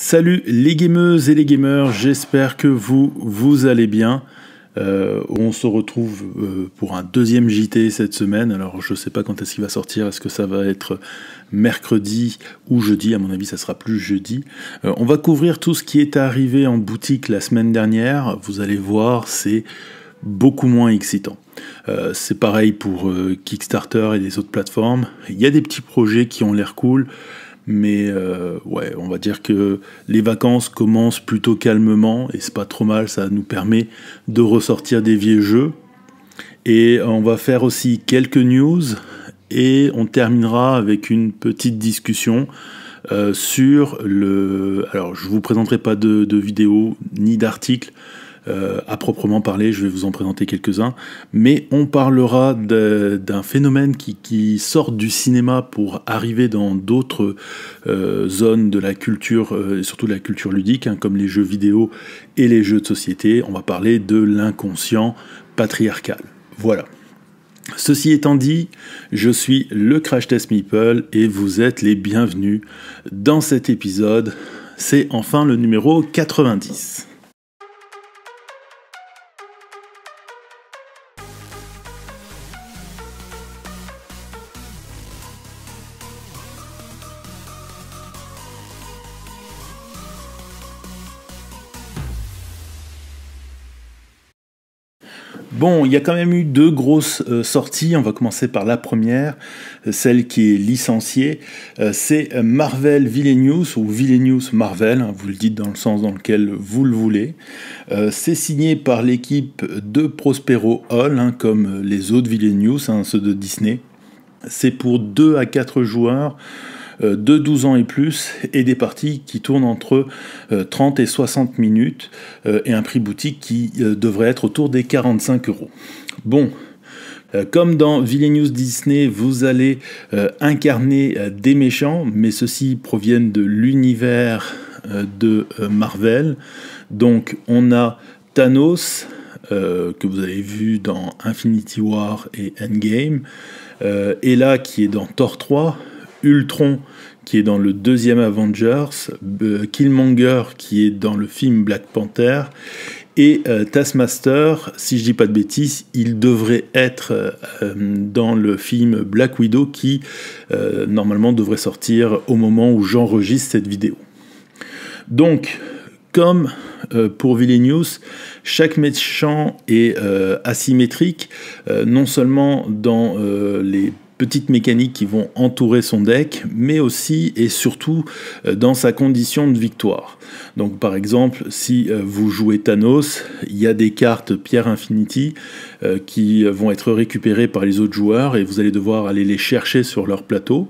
Salut les gameuses et les gamers, j'espère que vous, vous allez bien. Euh, on se retrouve euh, pour un deuxième JT cette semaine. Alors je ne sais pas quand est-ce qu'il va sortir, est-ce que ça va être mercredi ou jeudi, à mon avis ça sera plus jeudi. Euh, on va couvrir tout ce qui est arrivé en boutique la semaine dernière. Vous allez voir, c'est beaucoup moins excitant. c'est pareil pour Kickstarter et les autres plateformes. Il y a des petits projets qui ont l'air cool. Mais euh, ouais, on va dire que les vacances commencent plutôt calmement et c'est pas trop mal, ça nous permet de ressortir des vieux jeux. Et on va faire aussi quelques news et on terminera avec une petite discussion euh, sur le. Alors, je vous présenterai pas de, de vidéo ni d'article euh, à proprement parler, je vais vous en présenter quelques-uns, mais on parlera d'un phénomène qui, sort du cinéma pour arriver dans d'autres euh, zones de la culture, euh, et surtout de la culture ludique, hein, comme les jeux vidéo et les jeux de société. On va parler de l'inconscient patriarcal. Voilà. Ceci étant dit, je suis le Crash Test Meeple et vous êtes les bienvenus dans cet épisode. C'est enfin le numéro 90. Bon, il y a quand même eu deux grosses euh, sorties. On va commencer par la première, euh, celle qui est licenciée. Euh, c'est Marvel Villainous ou Villainous Marvel. Hein, vous le dites dans le sens dans lequel vous le voulez. c'est signé par l'équipe de Prospero Hall, hein, comme les autres Villainous, hein, ceux de Disney. C'est pour 2 à 4 joueurs euh, de 12 ans et plus et des parties qui tournent entre 30 euh, et 60 minutes euh, et un prix boutique qui devrait être autour des 45 euros. Bon, comme dans Villainous Disney, vous allez incarner des méchants, mais ceux-ci proviennent de l'univers de Marvel. Donc on a Thanos, que vous avez vu dans Infinity War et Endgame, et là qui est dans Thor 3, Ultron qui est dans le deuxième Avengers, euh, Killmonger qui est dans le film Black Panther et euh, Taskmaster, si je dis pas de bêtises, il devrait être euh, dans le film Black Widow qui normalement devrait sortir au moment où j'enregistre cette vidéo. Donc, comme pour Villeneuve, chaque méchant est asymétrique, non seulement dans les petites mécaniques qui vont entourer son deck, mais aussi et surtout euh, dans sa condition de victoire. Donc par exemple, si euh, vous jouez Thanos, il y a des cartes Pierre Infinity euh, qui vont être récupérées par les autres joueurs et vous allez devoir aller les chercher sur leur plateau.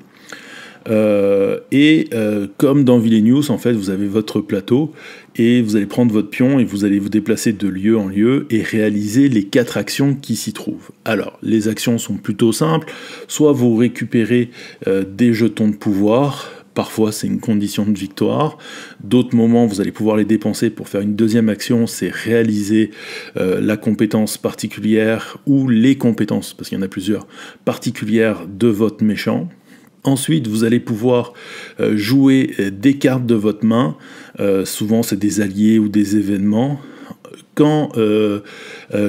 Euh, et euh, comme dans Villeneuve, en fait, vous avez votre plateau et vous allez prendre votre pion et vous allez vous déplacer de lieu en lieu et réaliser les quatre actions qui s'y trouvent. Alors, les actions sont plutôt simples. Soit vous récupérez euh, des jetons de pouvoir, parfois c'est une condition de victoire. D'autres moments, vous allez pouvoir les dépenser pour faire une deuxième action, c'est réaliser la compétence particulière ou les compétences, parce qu'il y en a plusieurs, particulières de votre méchant. Ensuite, vous allez pouvoir euh, jouer euh, des cartes de votre main. Euh, souvent, c'est des alliés ou des événements. Quand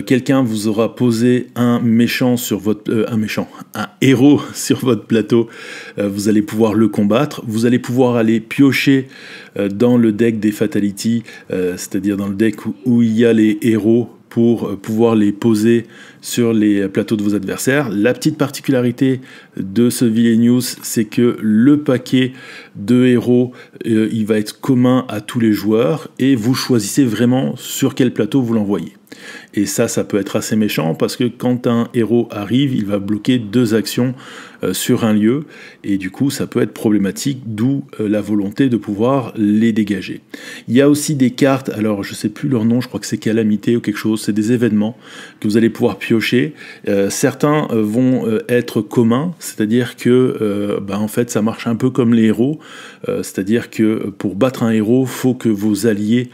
quelqu'un vous aura posé un méchant sur votre un méchant, un héros sur votre plateau, vous allez pouvoir le combattre. Vous allez pouvoir aller piocher dans le deck des fatalities, c'est-à-dire dans le deck où il y a les héros pour euh, pouvoir les poser sur les plateaux de vos adversaires. La petite particularité de ce vilnius c'est que le paquet de héros, euh, il va être commun à tous les joueurs et vous choisissez vraiment sur quel plateau vous l'envoyez. Et ça, ça peut être assez méchant parce que quand un héros arrive, il va bloquer deux actions euh, sur un lieu, et du coup ça peut être problématique, d'où euh, la volonté de pouvoir les dégager. Il y a aussi des cartes, alors je ne sais plus leur nom, je crois que c'est calamité ou quelque chose, c'est des événements que vous allez pouvoir piocher. Euh, certains vont être communs, c'est-à-dire que bah, en fait ça marche un peu comme les héros, c'est-à-dire que pour battre un héros, faut que vos alliés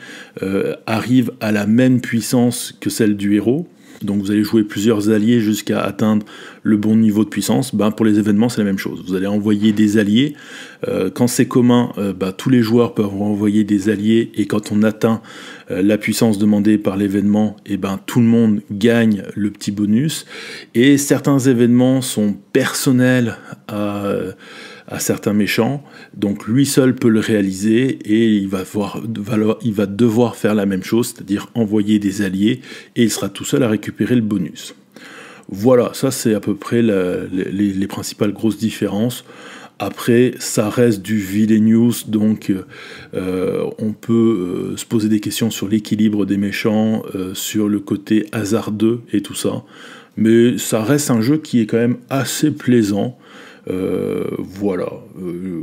arrivent à la même puissance que celle du héros. Donc vous allez jouer plusieurs alliés jusqu'à atteindre le bon niveau de puissance. Ben, pour les événements, c'est la même chose. Vous allez envoyer des alliés. Euh, quand c'est commun, euh, ben, tous les joueurs peuvent envoyer des alliés. Et quand on atteint euh, la puissance demandée par l'événement, et eh ben, tout le monde gagne le petit bonus. Et certains événements sont personnels à à certains méchants. Donc lui seul peut le réaliser et il va, devoir faire la même chose, c'est-à-dire envoyer des alliés et il sera tout seul à récupérer le bonus. Voilà, ça c'est à peu près les, principales grosses différences. Après, ça reste du news donc euh, on peut euh, se poser des questions sur l'équilibre des méchants, euh, sur le côté hasardeux et tout ça. Mais ça reste un jeu qui est quand même assez plaisant. Euh, voilà. Euh,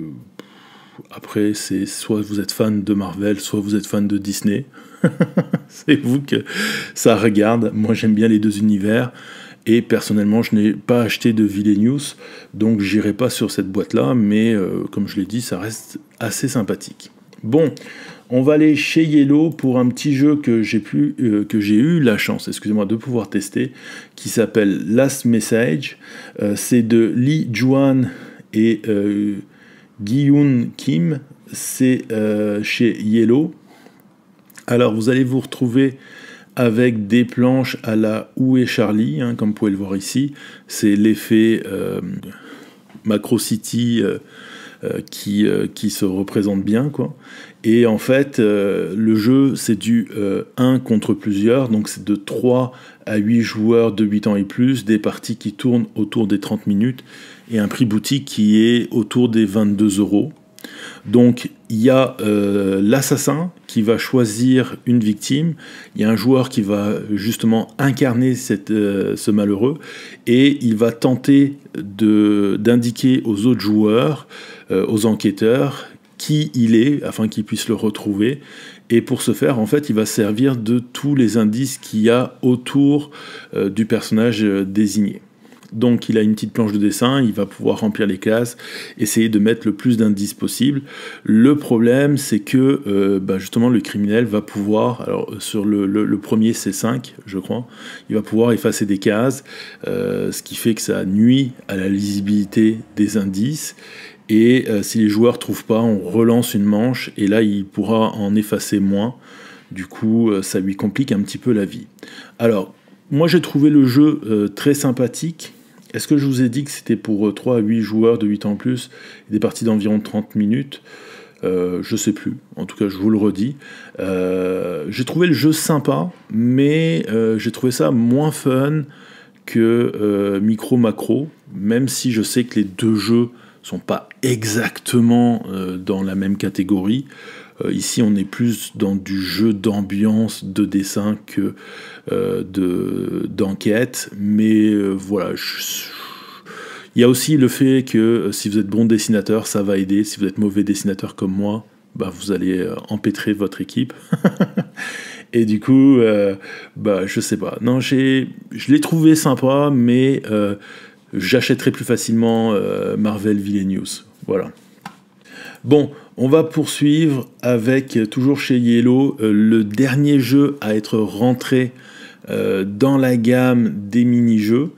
après, c'est soit vous êtes fan de Marvel, soit vous êtes fan de Disney. c'est vous que ça regarde. Moi, j'aime bien les deux univers. Et personnellement, je n'ai pas acheté de Villainous, donc j'irai pas sur cette boîte-là, mais euh, comme je l'ai dit, ça reste assez sympathique. Bon, on va aller chez Yellow pour un petit jeu euh, que j'ai eu la chance, excusez-moi, de pouvoir tester, qui s'appelle Last Message. Euh, c'est de Lee Juan et euh, Kim. C'est euh, chez Yellow. Alors vous allez vous retrouver avec des planches à la Où est Charlie, hein, comme vous pouvez le voir ici. C'est l'effet Macro City. qui, qui, se représente bien. Quoi. Et en fait, euh, le jeu, c'est du 1 euh, contre plusieurs, donc c'est de 3 à 8 joueurs de 8 ans et plus, des parties qui tournent autour des 30 minutes, et un prix boutique qui est autour des 22 euros. Donc il y a euh, l'assassin qui va choisir une victime, il y a un joueur qui va justement incarner cette, ce malheureux et il va tenter d'indiquer aux autres joueurs, aux enquêteurs, qui il est afin qu'il puisse le retrouver. Et pour ce faire, en fait, il va servir de tous les indices qu'il y a autour euh, du personnage euh, désigné. Donc il a une petite planche de dessin, il va pouvoir remplir les cases, essayer de mettre le plus d'indices possible. Le problème, c'est que euh, bah, justement le criminel va pouvoir, alors sur le, premier c 5, je crois, il va pouvoir effacer des cases, ce qui fait que ça nuit à la lisibilité des indices. Et euh, si les joueurs trouvent pas, on relance une manche et là il pourra en effacer moins. Du coup, euh, ça lui complique un petit peu la vie. Alors, moi j'ai trouvé le jeu euh, très sympathique. Est-ce que je vous ai dit que c'était pour 3 à 8 joueurs de 8 ans plus, des parties d'environ 30 minutes Je je sais plus, en tout cas je vous le redis. j'ai trouvé le jeu sympa, mais j'ai trouvé ça moins fun que Micro Macro, même si je sais que les deux jeux sont pas exactement euh, dans la même catégorie. Euh, ici, on est plus dans du jeu d'ambiance, de dessin que euh, de d'enquête. Mais voilà, il y a aussi le fait que si vous êtes bon dessinateur, ça va aider. Si vous êtes mauvais dessinateur comme moi, bah, vous allez empêtrer votre équipe. Et du coup, je bah, je sais pas. Non, je l'ai trouvé sympa, mais j'achèterai plus facilement euh, Marvel Villeneuve. Voilà. Bon, on va poursuivre avec, euh, toujours chez Yellow, euh, le dernier jeu à être rentré dans la gamme des mini-jeux.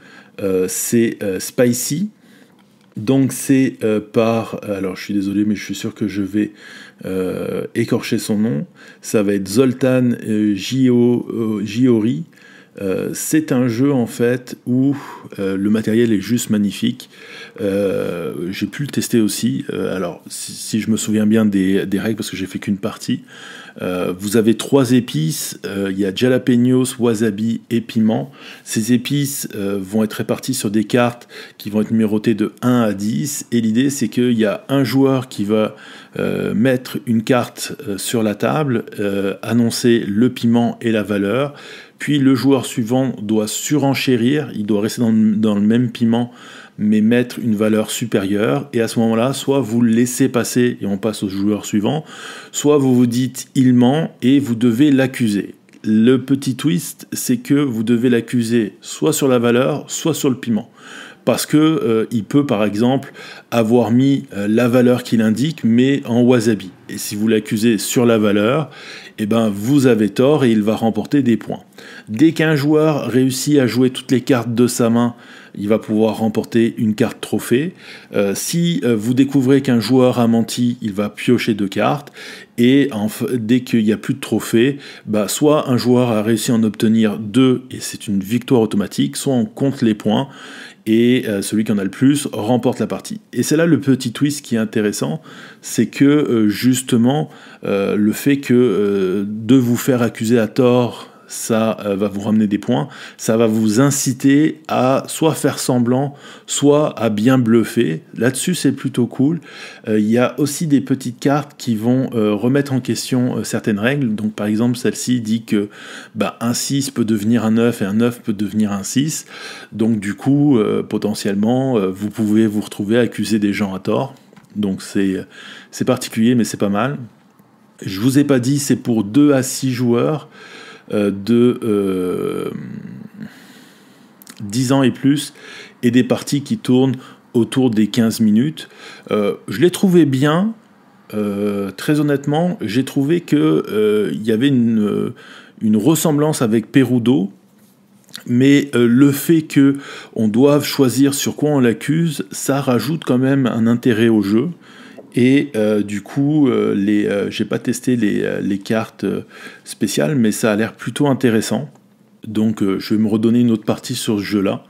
c'est Spicy. Donc c'est par... Alors je suis désolé, mais je suis sûr que je vais écorcher son nom. Ça va être Zoltan Giori euh, c'est un jeu en fait où euh, le matériel est juste magnifique. Euh, j'ai pu le tester aussi. alors, si, je me souviens bien des, règles, parce que j'ai fait qu'une partie, vous avez trois épices. Il y a jalapenos, wasabi et piment. Ces épices vont être réparties sur des cartes qui vont être numérotées de 1 à 10. Et l'idée, c'est qu'il y a un joueur qui va mettre une carte sur la table, annoncer le piment et la valeur puis le joueur suivant doit surenchérir, il doit rester dans le, même piment, mais mettre une valeur supérieure. Et à ce moment-là, soit vous le laissez passer et on passe au joueur suivant, soit vous vous dites il ment et vous devez l'accuser. Le petit twist, c'est que vous devez l'accuser soit sur la valeur, soit sur le piment parce que euh, il peut par exemple avoir mis euh, la valeur qu'il indique mais en wasabi. Et si vous l'accusez sur la valeur, eh ben vous avez tort et il va remporter des points. Dès qu'un joueur réussit à jouer toutes les cartes de sa main, il va pouvoir remporter une carte trophée. Euh, si vous découvrez qu'un joueur a menti, il va piocher deux cartes. Et dès qu'il n'y a plus de trophée, bah, soit un joueur a réussi à en obtenir deux et c'est une victoire automatique, soit on compte les points et euh, celui qui en a le plus remporte la partie. Et c'est là le petit twist qui est intéressant, c'est que euh, justement euh, le fait que de vous faire accuser à tort ça euh, va vous ramener des points, ça va vous inciter à soit faire semblant, soit à bien bluffer. Là-dessus, c'est plutôt cool. Euh, il y a aussi des petites cartes qui vont euh, remettre en question certaines règles. Donc par exemple, celle-ci dit que bah, un 6 peut devenir un 9 et un 9 peut devenir un 6. Donc du coup, potentiellement, vous pouvez vous retrouver à accuser des gens à tort. Donc c'est particulier, mais c'est pas mal. Je vous ai pas dit, c'est pour 2 à 6 joueurs. Euh, de 10 euh, ans et plus, et des parties qui tournent autour des 15 minutes. Euh, je l'ai trouvé bien, très honnêtement, j'ai trouvé qu'il y avait une, ressemblance avec Perudo, mais le fait que on doive choisir sur quoi on l'accuse, ça rajoute quand même un intérêt au jeu. Et euh, du coup, euh, les, euh, j'ai pas testé les, cartes spéciales, mais ça a l'air plutôt intéressant. Donc, je vais me redonner une autre partie sur ce jeu-là.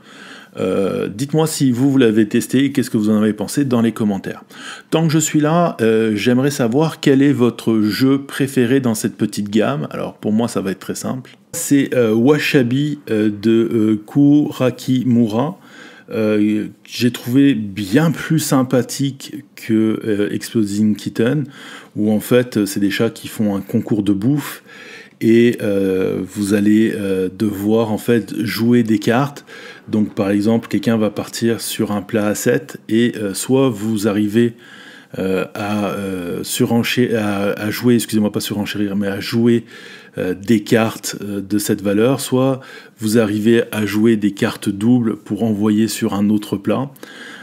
dites-moi si vous, vous l'avez testé et qu'est-ce que vous en avez pensé dans les commentaires. Tant que je suis là, j'aimerais savoir quel est votre jeu préféré dans cette petite gamme. Alors pour moi, ça va être très simple. C'est Washabi de Kurakimura. Euh, j'ai trouvé bien plus sympathique que explosing euh, Exploding Kitten, où en fait c'est des chats qui font un concours de bouffe et euh, vous allez devoir en fait jouer des cartes. Donc par exemple quelqu'un va partir sur un plat à 7 et soit vous arrivez à, à, à, jouer, excusez-moi pas surenchérir, mais à jouer euh, des cartes euh, de cette valeur, soit vous arrivez à jouer des cartes doubles pour envoyer sur un autre plat.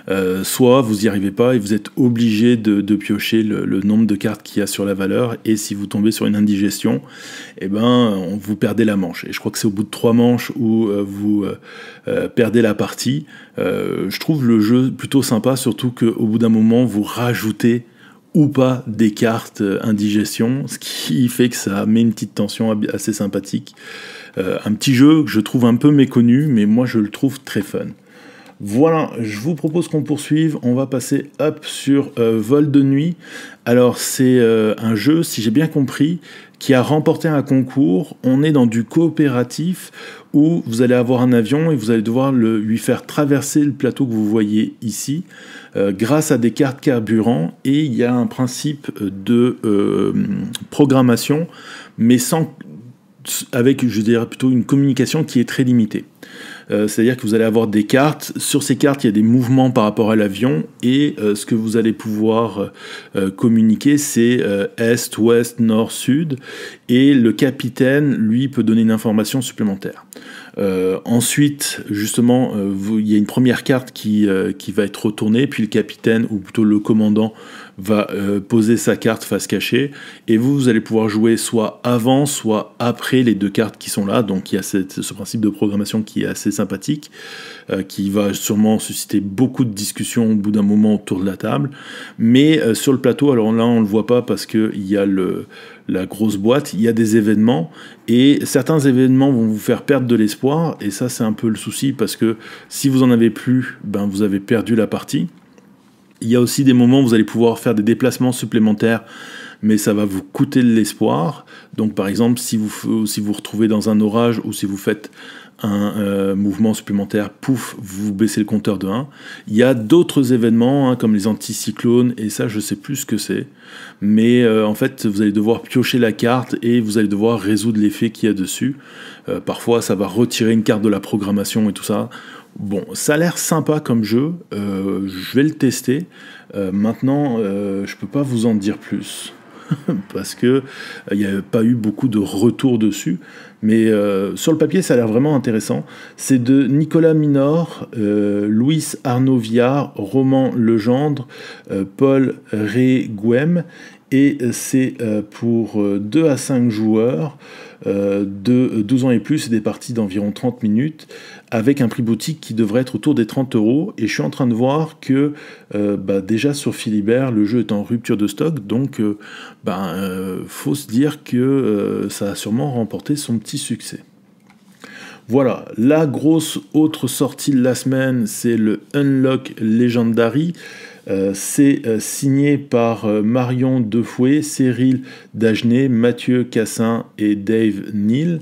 Euh, soit vous n'y arrivez pas et vous êtes obligé de, piocher le, nombre de cartes qu'il y a sur la valeur, et si vous tombez sur une indigestion, eh ben, vous perdez la manche. Et je crois que c'est au bout de trois manches où vous perdez la partie. je trouve le jeu plutôt sympa, surtout qu'au bout d'un moment, vous rajoutez ou pas des cartes euh, indigestion, ce qui fait que ça met une petite tension assez sympathique. Euh, un petit jeu que je trouve un peu méconnu, mais moi je le trouve très fun. Voilà, je vous propose qu'on poursuive. On va passer up sur euh, Vol de nuit. Alors c'est un jeu, si j'ai bien compris, qui a remporté un concours. On est dans du coopératif où vous allez avoir un avion et vous allez devoir le, lui faire traverser le plateau que vous voyez ici. Euh, grâce à des cartes carburant et il y a un principe euh, de euh, programmation, mais sans, avec, je dirais plutôt, une communication qui est très limitée. C'est-à-dire que vous allez avoir des cartes. Sur ces cartes, il y a des mouvements par rapport à l'avion. Et ce que vous allez pouvoir communiquer, c'est Est, Ouest, Nord, Sud. Et le capitaine, lui, peut donner une information supplémentaire. Euh, ensuite, justement, euh, il y a une première carte euh, qui, va être retournée, puis le capitaine, ou plutôt le commandant, va poser sa carte face cachée, et vous, vous allez pouvoir jouer soit avant, soit après les deux cartes qui sont là, donc il y a ce principe de programmation qui est assez sympathique, qui va sûrement susciter beaucoup de discussions au bout d'un moment autour de la table, mais sur le plateau, alors là, on ne le voit pas parce qu'il y a le la grosse boîte, il y a des événements et certains événements vont vous faire perdre de l'espoir et ça c'est un peu le souci parce que si vous en avez plus, ben vous avez perdu la partie. Il y a aussi des moments où vous allez pouvoir faire des déplacements supplémentaires mais ça va vous coûter de l'espoir. Donc par exemple, si vous si vous retrouvez dans un orage ou si vous faites un euh, mouvement supplémentaire, pouf, vous baissez le compteur de 1. Il y a d'autres événements, hein, comme les anticyclones, et ça, je sais plus ce que c'est. Mais euh, en fait, vous allez devoir piocher la carte et vous allez devoir résoudre l'effet qu'il y a dessus. Euh, parfois, ça va retirer une carte de la programmation et tout ça. Bon, ça a l'air sympa comme jeu, je vais le tester. maintenant, je peux pas vous en dire plus parce que il n'y a pas eu beaucoup de retours dessus. Mais euh, sur le papier, ça a l'air vraiment intéressant. C'est de Nicolas Minor, euh, Louis Arnaud Roman Legendre, euh, Paul ré Et euh, c'est pour 2 à 5 joueurs. Euh, de 12 euh, ans et plus et des parties d'environ 30 minutes avec un prix boutique qui devrait être autour des 30 euros. Et je suis en train de voir que euh, bah, déjà sur Philibert, le jeu est en rupture de stock, donc bah, faut se dire que ça a sûrement remporté son petit succès. Voilà, la grosse autre sortie de la semaine, c'est le Unlock Legendary. Euh, c'est euh, signé par euh, Marion Defouet, Cyril Dagenet, Mathieu Cassin et Dave Neal.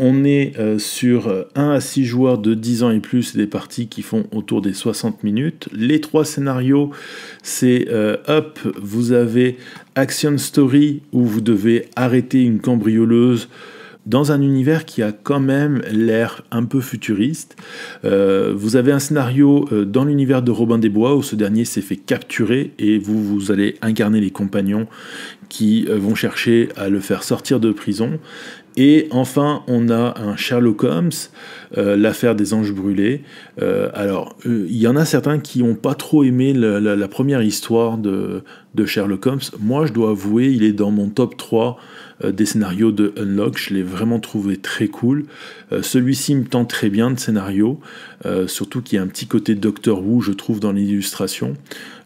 On est sur 1 à 6 joueurs de 10 ans et plus, des parties qui font autour des 60 minutes. Les trois scénarios, c'est Up, vous avez Action Story, où vous devez arrêter une cambrioleuse dans un univers qui a quand même l'air un peu futuriste. Euh, vous avez un scénario euh, dans l'univers de Robin des Bois où ce dernier s'est fait capturer et vous, vous allez incarner les compagnons qui euh, vont chercher à le faire sortir de prison. Et enfin, on a un Sherlock Holmes, euh, l'affaire des anges brûlés. Euh, alors, euh, il y en a certains qui n'ont pas trop aimé la, première histoire de, Sherlock Holmes. Moi, je dois avouer, il est dans mon top 3 des scénarios de Unlock. Je l'ai vraiment trouvé très cool. Celui-ci me tente très bien de scénario, surtout qu'il y a un petit côté Doctor Who, je trouve, dans l'illustration.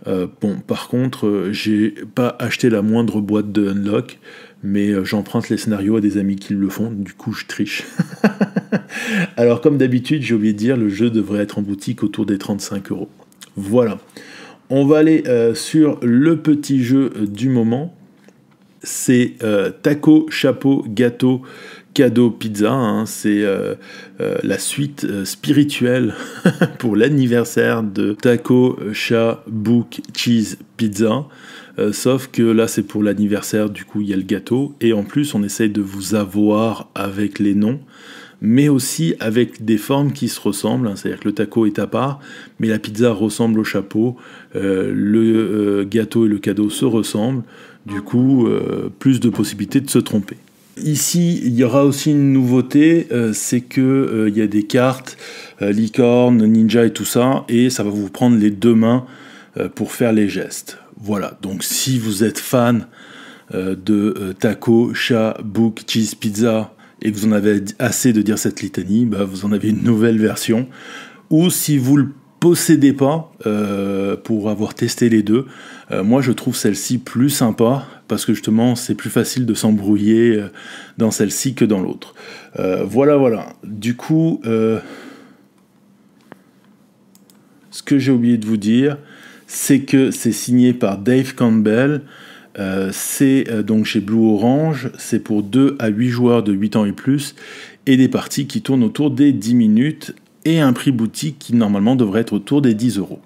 bon, par contre, j'ai pas acheté la moindre boîte de Unlock mais euh, j'emprunte les scénarios à des amis qui le font, du coup je triche. Alors comme d'habitude, j'ai oublié de dire, le jeu devrait être en boutique autour des 35 euros. Voilà. On va aller euh, sur le petit jeu du moment. C'est euh, taco, chapeau, gâteau, cadeau, pizza. Hein. C'est la suite spirituelle pour l'anniversaire de taco, chat, book, cheese, pizza. Euh, sauf que là, c'est pour l'anniversaire, du coup, il y a le gâteau. Et en plus, on essaye de vous avoir avec les noms, mais aussi avec des formes qui se ressemblent. Hein, c'est-à-dire que le taco est à part, mais la pizza ressemble au chapeau. Euh, le euh, gâteau et le cadeau se ressemblent. Du coup, plus de possibilités de se tromper. Ici, il y aura aussi une nouveauté, c'est qu'il il y a des cartes, licorne, ninja et tout ça, et ça va vous prendre les deux mains pour faire les gestes. Voilà, donc si vous êtes fan euh, de euh, taco, chat, bouc, cheese, pizza, et que vous en avez assez de dire cette litanie, bah, vous en avez une nouvelle version. Ou si vous le possédez pas, euh, pour avoir testé les deux, moi je trouve celle-ci plus sympa, parce que justement c'est plus facile de s'embrouiller dans celle-ci que dans l'autre. voilà, voilà. Du coup, ce que j'ai oublié de vous dire, c'est que c'est signé par Dave Campbell. Euh, c'est euh, donc chez Blue Orange, c'est pour 2 à 8 joueurs de 8 ans et plus, et des parties qui tournent autour des 10 minutes, et un prix boutique qui normalement devrait être autour des 10 euros.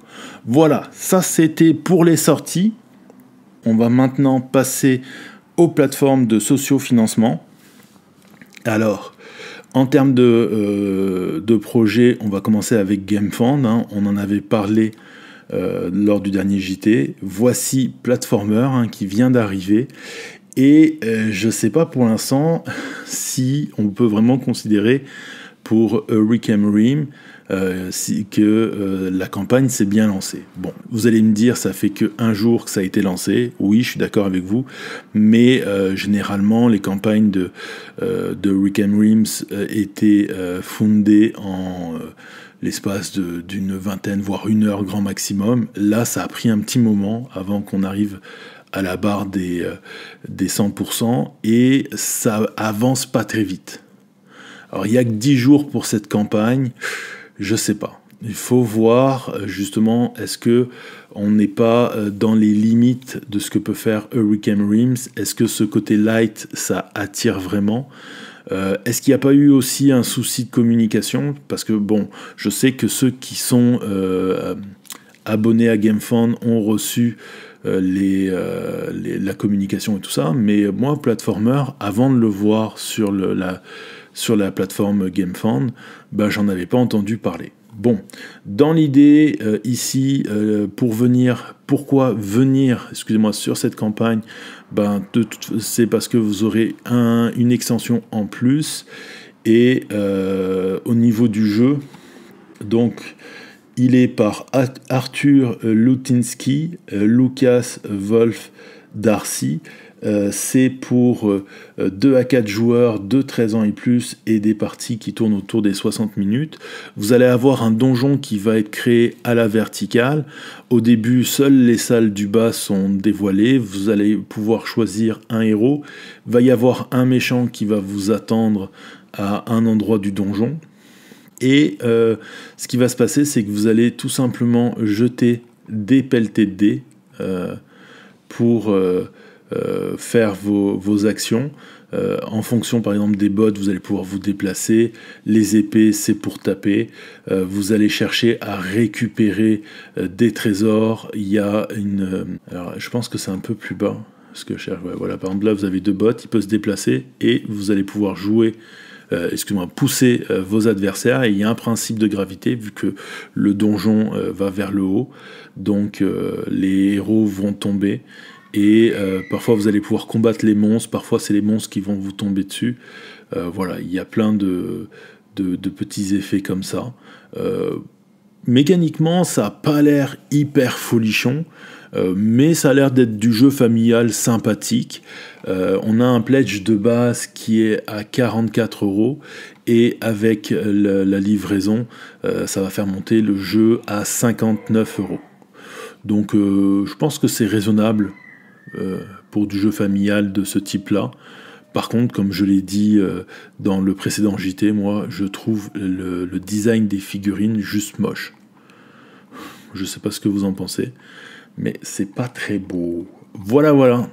Voilà, ça c'était pour les sorties. On va maintenant passer aux plateformes de socio-financement. Alors, en termes de, euh, projet, projets, on va commencer avec GameFund. Hein. On en avait parlé euh, lors du dernier JT. Voici Platformer hein, qui vient d'arriver. Et euh, je ne sais pas pour l'instant si on peut vraiment considérer pour euh, Rick and euh, que la campagne s'est bien lancée. Bon, vous allez me dire, ça fait que un jour que ça a été lancé. Oui, je suis d'accord avec vous, mais généralement, les campagnes de, de Rick and Rims étaient fondées en l'espace d'une vingtaine, voire une heure grand maximum. Là, ça a pris un petit moment avant qu'on arrive à la barre des, 100%, euh, et ça avance pas très vite. Alors, il n'y a que 10 jours pour cette campagne, je sais pas. Il faut voir euh, justement est-ce que on n'est pas euh, dans les limites de ce que peut faire Hurricane Rims Est-ce que ce côté light ça attire vraiment euh, est-ce qu'il n'y a pas eu aussi un souci de communication Parce que bon, je sais que ceux qui sont euh, euh, abonnés à GameFound ont reçu la communication et tout ça, mais moi, platformer, avant de le voir sur, la, plateforme GameFound, ben, bah, j'en avais pas entendu parler. Bon, dans l'idée ici, pour venir, pourquoi venir, excusez-moi, sur cette campagne ben, c'est parce que vous aurez un, une extension en plus. Et euh, au niveau du jeu, donc il est par Arthur Lutinski, euh, Lucas Wolf Darcy euh, c'est pour 2 euh, à 4 joueurs de 13 ans et plus et des parties qui tournent autour des 60 minutes. Vous allez avoir un donjon qui va être créé à la verticale. Au début, seules les salles du bas sont dévoilées. Vous allez pouvoir choisir un héros. Il va y avoir un méchant qui va vous attendre à un endroit du donjon. Et euh, ce qui va se passer, c'est que vous allez tout simplement jeter des pelletés de dés pour euh, faire vos, actions. Euh, en fonction par exemple des bottes, vous allez pouvoir vous déplacer. Les épées, c'est pour taper. Euh, vous allez chercher à récupérer des trésors. Il y a une... alors je pense que c'est un peu plus bas ce que je cherche. voilà, par exemple là, vous avez deux bottes, il peut se déplacer et vous allez pouvoir jouer excusez-moi, pousser vos adversaires. Et il y a un principe de gravité vu que le donjon va vers le haut, donc les héros vont tomber et euh, parfois vous allez pouvoir combattre les monstres, parfois c'est les monstres qui vont vous tomber dessus. Euh, voilà, il y a plein de, petits effets comme ça. Euh, mécaniquement, ça n'a pas l'air hyper folichon, mais ça a l'air d'être du jeu familial sympathique. on a un pledge de base qui est à 44 euros et avec la, livraison, ça va faire monter le jeu à 59 euros. Donc je pense que c'est raisonnable euh, pour du jeu familial de ce type-là. Par contre, comme je l'ai dit euh, dans le précédent JT, moi, je trouve le, design des figurines juste moche. Je ne sais pas ce que vous en pensez, mais c'est pas très beau. Voilà, voilà.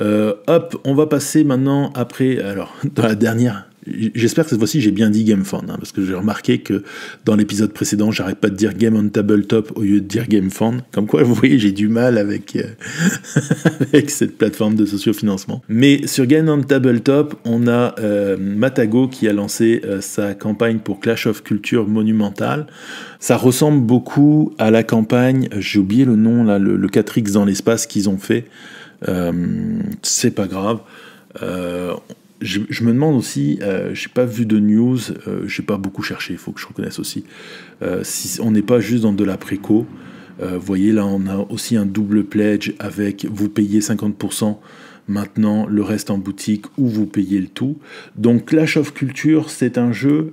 Euh, hop, on va passer maintenant après, alors, dans la dernière J'espère que cette fois-ci j'ai bien dit Game hein, parce que j'ai remarqué que dans l'épisode précédent, j'arrête pas de dire Game on Tabletop au lieu de dire Game Comme quoi, vous voyez, j'ai du mal avec, euh, avec cette plateforme de sociofinancement. Mais sur Game on Tabletop, on a euh, Matago qui a lancé euh, sa campagne pour Clash of Culture Monumental. Ça ressemble beaucoup à la campagne, j'ai oublié le nom, là, le, le 4X dans l'espace qu'ils ont fait. C'est pas grave je, me demande aussi, euh, je n'ai pas vu de news, euh, je n'ai pas beaucoup cherché, il faut que je reconnaisse aussi. Euh, si on n'est pas juste dans de la préco, voyez là on a aussi un double pledge avec vous payez 50% maintenant, le reste en boutique ou vous payez le tout. Donc Clash of Culture, c'est un jeu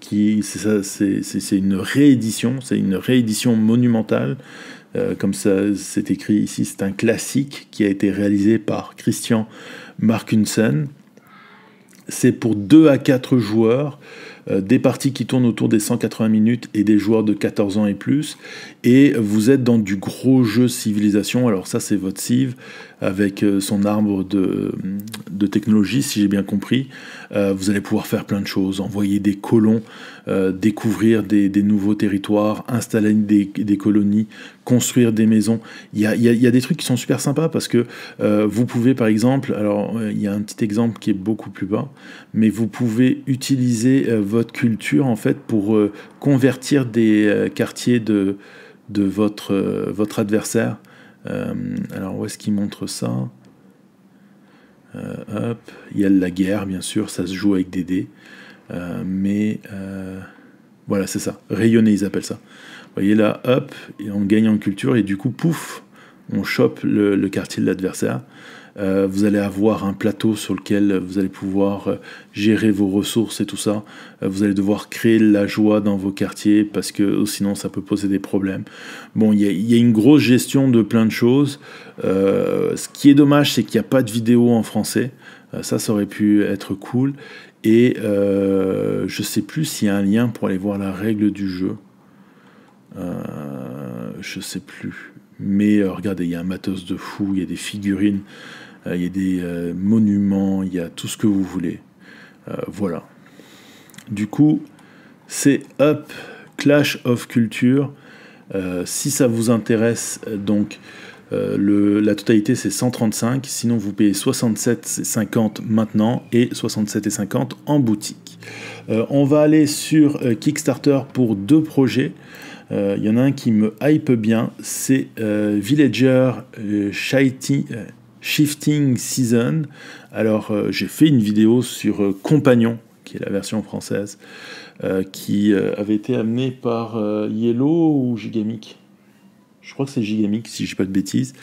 qui, c'est une réédition, c'est une réédition monumentale. comme ça, c'est écrit ici, c'est un classique qui a été réalisé par Christian Markunsen c'est pour 2 à 4 joueurs, euh, des parties qui tournent autour des 180 minutes et des joueurs de 14 ans et plus et vous êtes dans du gros jeu civilisation. Alors ça, c'est votre civ avec euh, son arbre de, technologie, si j'ai bien compris. Euh, vous allez pouvoir faire plein de choses, envoyer des colons, euh, découvrir des, nouveaux territoires, installer des, colonies, construire des maisons. Il y a, des trucs qui sont super sympas parce que vous pouvez, par exemple, alors il y a un petit exemple qui est beaucoup plus bas, mais vous pouvez utiliser votre culture en fait pour convertir des quartiers de de votre, euh, votre adversaire. Euh, alors, où est-ce qu'il montre ça euh, Hop, il y a la guerre, bien sûr, ça se joue avec des dés. mais voilà, c'est ça. Rayonner, ils appellent ça. Vous voyez là, hop, et on gagne en culture, et du coup, pouf, on chope le quartier de l'adversaire. Euh, vous allez avoir un plateau sur lequel vous allez pouvoir euh, gérer vos ressources et tout ça. Euh, vous allez devoir créer la joie dans vos quartiers parce que oh, sinon ça peut poser des problèmes. Bon, il y, a une grosse gestion de plein de choses. ce qui est dommage, c'est qu'il n'y a pas de vidéo en français. ça, ça aurait pu être cool. Et je sais plus s'il y a un lien pour aller voir la règle du jeu. Euh, je sais plus. Mais regardez, il y a un matos de fou, il y a des figurines. Euh, il y a des euh, monuments, il y a tout ce que vous voulez. Euh, voilà. Du coup, c'est Up, Clash of Culture. si ça vous intéresse, donc la totalité c'est 135, sinon vous payez 67,50 maintenant et 67,50 en boutique. on va aller sur Kickstarter pour deux projets. Il y en a un qui me hype bien, c'est Villager Shitey Shifting Season. Alors, euh, j'ai fait une vidéo sur euh, Compagnon, qui est la version française, euh, qui avait été amenée par Yellow ou Gigamic. Je crois que c'est Gigamic, si je ne dis pas de bêtises,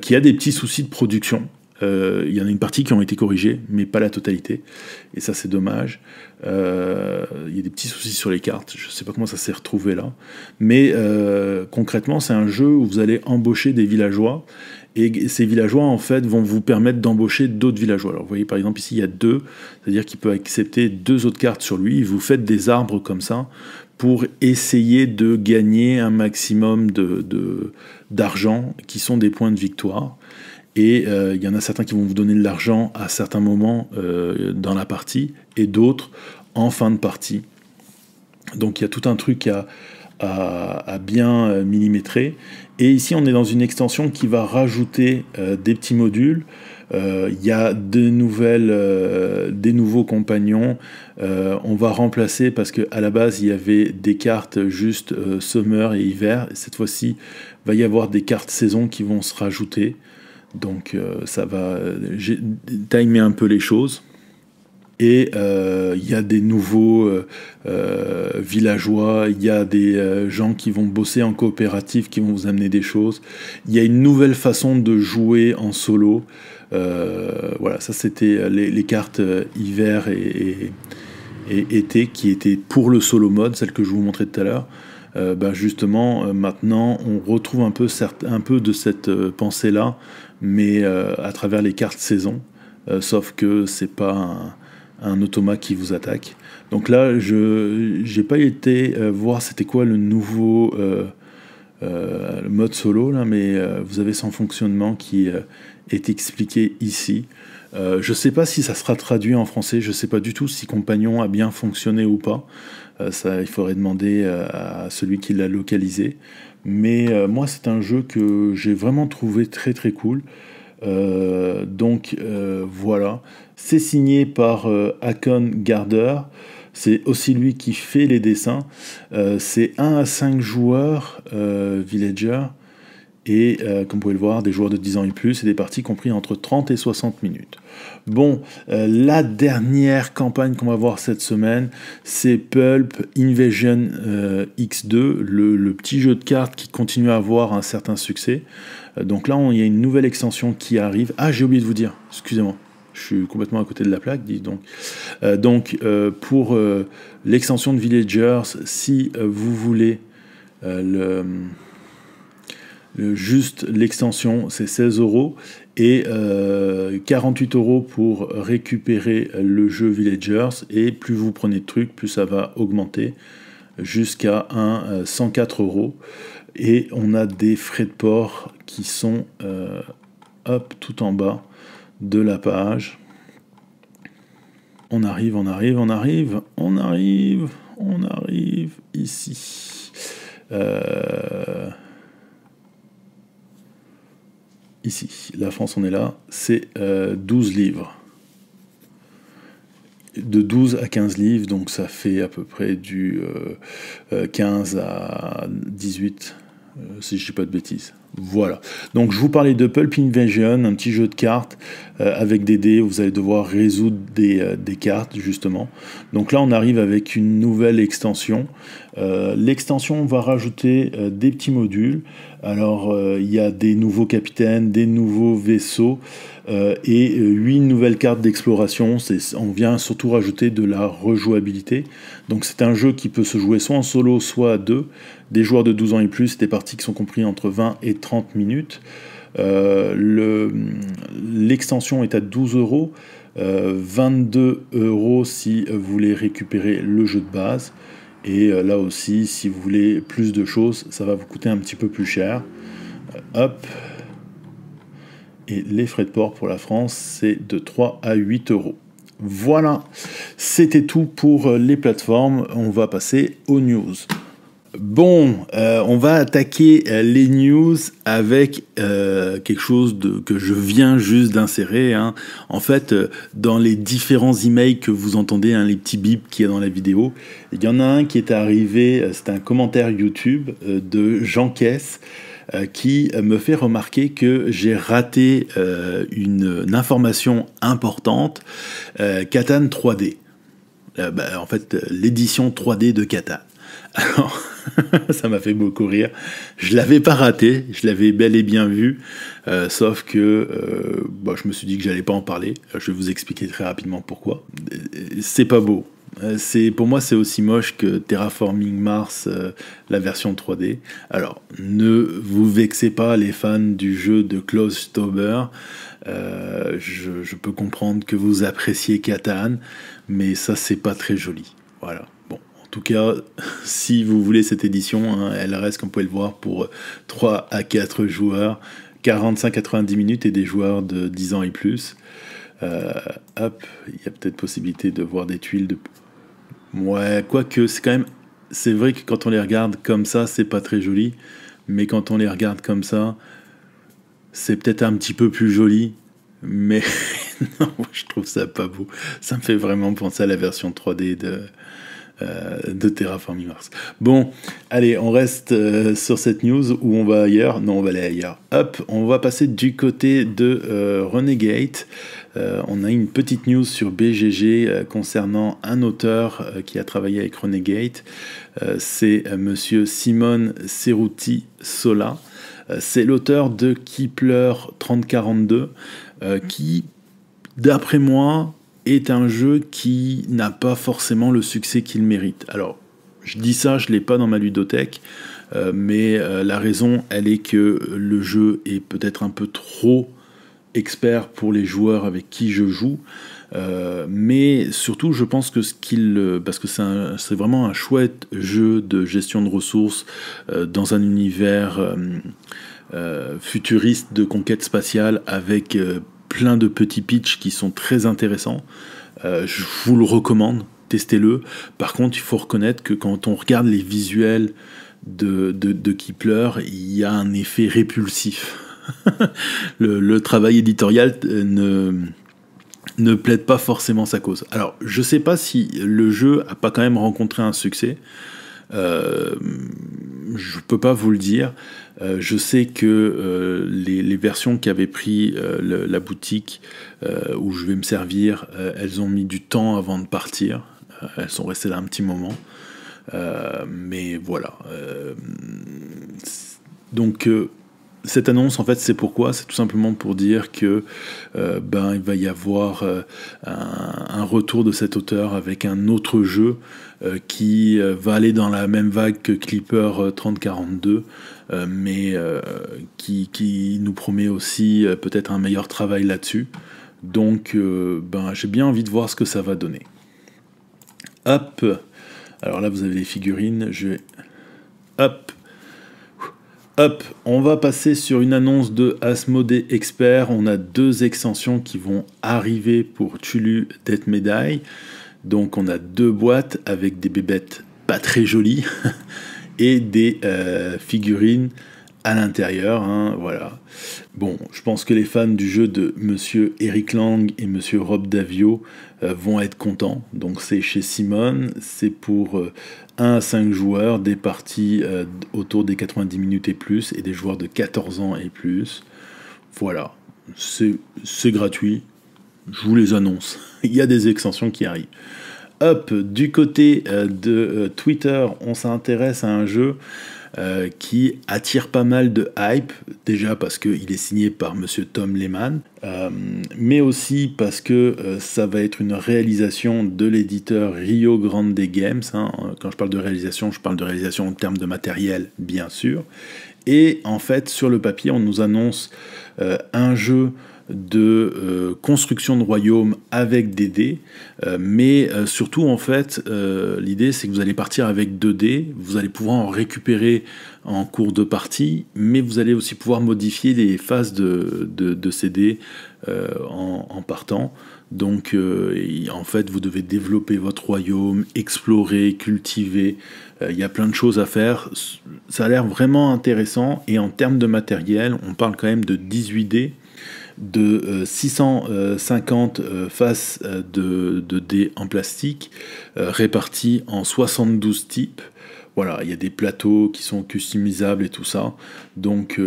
qui a des petits soucis de production. Il y en a une partie qui ont été corrigées, mais pas la totalité. Et ça, c'est dommage. Il y a des petits soucis sur les cartes. Je ne sais pas comment ça s'est retrouvé là. Mais concrètement, c'est un jeu où vous allez embaucher des villageois et ces villageois, en fait, vont vous permettre d'embaucher d'autres villageois. Alors, vous voyez, par exemple, ici, il y a deux, c'est-à-dire qu'il peut accepter deux autres cartes sur lui. Vous faites des arbres comme ça pour essayer de gagner un maximum de, d'argent, qui sont des points de victoire. Et euh, il y en a certains qui vont vous donner de l'argent à certains moments euh, dans la partie, et d'autres en fin de partie. Donc il y a tout un truc à, à, à bien euh, millimétrer. Et ici, on est dans une extension qui va rajouter euh, des petits modules. Euh, il y a de nouvelles, euh, des nouveaux compagnons. on va remplacer parce qu'à la base, il y avait des cartes juste summer et hiver. cette fois-ci, va y avoir des cartes saison qui vont se rajouter. Donc, ça va timer un peu les choses. Et il euh, y a des nouveaux euh, euh, villageois, il y a des gens qui vont bosser en coopérative, qui vont vous amener des choses. Il y a une nouvelle façon de jouer en solo. voilà, ça c'était les, cartes hiver et, été qui étaient pour le solo mode, celle que je vous montrais tout à l'heure, ben justement maintenant on retrouve un peu, un peu de cette pensée là, mais à travers les cartes saison, sauf que c'est pas un automa qui vous attaque. Donc là, je n'ai pas été euh, voir c'était quoi le nouveau euh, euh, mode solo, là, mais vous avez son fonctionnement qui est expliqué ici. je ne sais pas si ça sera traduit en français, je ne sais pas du tout si Compagnon a bien fonctionné ou pas. ça, il faudrait demander à celui qui l'a localisé. Mais moi, c'est un jeu que j'ai vraiment trouvé très très cool. donc voilà. C'est signé par euh, Acon Garder. C'est aussi lui qui fait les dessins. Euh, c'est 1 à 5 joueurs euh, Villager et comme vous pouvez le voir, des joueurs de 10 ans et plus, et des parties comprises entre 30 et 60 minutes. Bon, la dernière campagne qu'on va voir cette semaine, c'est Pulp Invasion X2, le, le, petit jeu de cartes qui continue à avoir un certain succès. donc là, il y a une nouvelle extension qui arrive. Ah, j'ai oublié de vous dire, excusez-moi. Je suis complètement à côté de la plaque, dis donc. Euh, donc, euh, pour euh, l'extension de Villagers, si vous voulez juste l'extension, c'est 16 euros et 48 euros pour récupérer le jeu Villagers. Et plus vous prenez de trucs, plus ça va augmenter jusqu'à 104 euros. Et on a des frais de port qui sont hop, tout en bas de la page. On arrive, on arrive, on arrive, on arrive, on arrive ici. Euh, ici, la France, on est là, c'est 12 euh, livres. De 12 à 15 livres, donc ça fait à peu près du 15 euh, à 18, si je ne dis pas de bêtises. Voilà. Donc je vous parlais de Pulp Invasion, un petit jeu de cartes euh, avec des dés. Où vous allez devoir résoudre euh, des, cartes justement. Donc là on arrive avec une nouvelle extension. Euh, l'extension va rajouter des petits modules. Alors il y a des nouveaux capitaines, des nouveaux vaisseaux et huit nouvelles cartes d'exploration. On vient surtout rajouter de la rejouabilité. Donc c'est un jeu qui peut se jouer soit en solo, soit à deux. Des joueurs de 12 ans et plus, des parties qui sont comprises entre 20 et 30 minutes. Euh, l'extension est à 12 euros, 22 euh, euros si vous voulez récupérer le jeu de base. Et euh, là aussi, si vous voulez plus de choses, ça va vous coûter un petit peu plus cher. hop. Et les frais de port pour la France, c'est de 3 à 8 euros. Voilà, c'était tout pour les plateformes. On va passer aux news. Bon, euh, on va attaquer euh, les news avec euh, quelque chose que je viens juste d'insérer. Hein. En fait, dans les différents emails que vous entendez, hein, les petits bips y a dans la vidéo, il y en a un qui est arrivé, c'est un commentaire YouTube de Jean Caisse qui me fait remarquer que j'ai raté une, information importante, Catan 3D. Bah, en fait, l'édition 3D de Catan. Alors, ça m'a fait beaucoup rire. Je l'avais pas raté, je l'avais bel et bien vu, euh, sauf que euh, bah, je me suis dit que j'allais pas en parler. Euh, je vais vous expliquer très rapidement pourquoi. C'est pas beau. C'est pour moi c'est aussi moche que Terraforming Mars, la version 3D. Alors ne vous vexez pas les fans du jeu de Klaus Tauber. Je, peux comprendre que vous appréciez Catan, mais ça c'est pas très joli. Voilà. En tout cas, si vous voulez cette édition, hein, elle reste, comme vous pouvez le voir, pour 3 à 4 joueurs, 45-90 minutes et des joueurs de 10 ans et plus. Euh, hop, il y a peut-être possibilité de voir des tuiles de... Ouais, quoique, c'est quand même... C'est vrai que quand on les regarde comme ça, c'est pas très joli, mais quand on les regarde comme ça, c'est peut-être un petit peu plus joli, mais non, je trouve ça pas beau. Ça me fait vraiment penser à la version 3D de, euh, de Terraforming Mars. Bon, allez, on reste euh, sur cette news ou on va ailleurs Non, on va aller ailleurs. Hop, on va passer du côté de euh, Renegade. on a une petite news sur BGG concernant un auteur qui a travaillé avec Renegade. c'est monsieur Simone Cerruti Sola. c'est l'auteur de Kipler 3042 qui, d'après moi, est un jeu qui n'a pas forcément le succès qu'il mérite. Alors, je dis ça, je ne l'ai pas dans ma ludothèque, euh, mais euh, la raison, elle est que le jeu est peut-être un peu trop expert pour les joueurs avec qui je joue. Euh, mais surtout, je pense que ce qu'il, parce que c'est vraiment un chouette jeu de gestion de ressources dans un univers futuriste de conquête spatiale avec plein de petits pitchs qui sont très intéressants. Euh, je vous le recommande, testez-le. Par contre, il faut reconnaître que quand on regarde les visuels de, de, de il y a un effet répulsif. le, travail éditorial euh, ne, ne plaide pas forcément sa cause. Alors, je ne sais pas si le jeu a pas quand même rencontré un succès. Euh, je ne peux pas vous le dire. Euh, je sais que euh, les, versions versions qu'avait pris la boutique où je vais me servir, elles ont mis du temps avant de partir. elles sont restées là un petit moment. mais voilà. donc cette annonce, en fait, c'est pourquoi C'est tout simplement pour dire que euh, ben, il va y avoir euh, un, retour de cet auteur avec un autre jeu euh, qui va aller dans la même vague que Clipper 3042, mais qui, qui, nous promet aussi peut-être un meilleur travail là-dessus. Donc, ben, j'ai bien envie de voir ce que ça va donner. Hop Alors là, vous avez les figurines. Je vais. Hop on va passer sur une annonce de Asmodee Expert. On a deux extensions qui vont arriver pour Tulu Death Medaille. Donc on a deux boîtes avec des bébêtes pas très jolies et des euh, figurines à l'intérieur. Hein, voilà. Bon, je pense que les fans du jeu de Monsieur Eric Lang et Monsieur Rob Davio euh, vont être contents. Donc c'est chez Simone, c'est pour euh, 1 à 5 joueurs, des parties euh, autour des 90 minutes et plus, et des joueurs de 14 ans et plus. Voilà, c'est gratuit, je vous les annonce. Il y a des extensions qui arrivent. Hop, du côté euh, de euh, Twitter, on s'intéresse à un jeu euh, qui attire pas mal de hype, déjà parce qu'il est signé par Monsieur Tom Lehman, euh, mais aussi parce que euh, ça va être une réalisation de l'éditeur Rio Grande Games. Hein. Quand je parle de réalisation, je parle de réalisation en termes de matériel, bien sûr. Et en fait, sur le papier, on nous annonce un jeu de euh, construction de royaume avec des dés, euh, mais euh, surtout en fait l'idée c'est que vous allez partir avec deux dés, vous allez pouvoir en récupérer en cours de partie, mais vous allez aussi pouvoir modifier les phases de, de, ces dés en, partant. Donc en fait vous devez développer votre royaume, explorer, cultiver. Euh, il y a plein de choses à faire. Ça a l'air vraiment intéressant. Et en termes de matériel, on parle quand même de 18D, de 650 euh, euh, faces de, de dés en plastique, répartis en 72 types. Voilà, il y a des plateaux qui sont customisables et tout ça. Donc,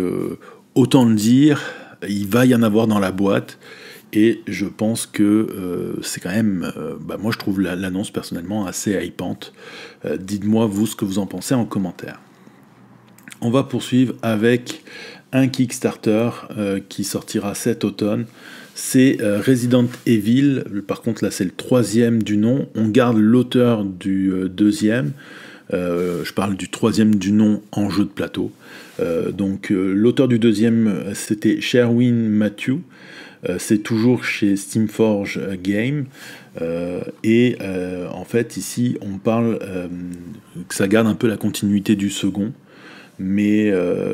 autant le dire, il va y en avoir dans la boîte. Et je pense que euh, c'est quand même, euh, bah, moi je trouve l'annonce personnellement assez hypante. Euh, dites-moi vous ce que vous en pensez en commentaire. On va poursuivre avec un Kickstarter qui sortira cet automne. C'est Resident Evil. Par contre là c'est le troisième du nom. On garde l'auteur du deuxième. je parle du troisième du nom en jeu de plateau. donc l'auteur du deuxième, c'était Sherwin Matthew. Euh, c'est toujours chez Steamforge euh, Game. Euh, et en fait, ici, on parle que ça garde un peu la continuité du second, mais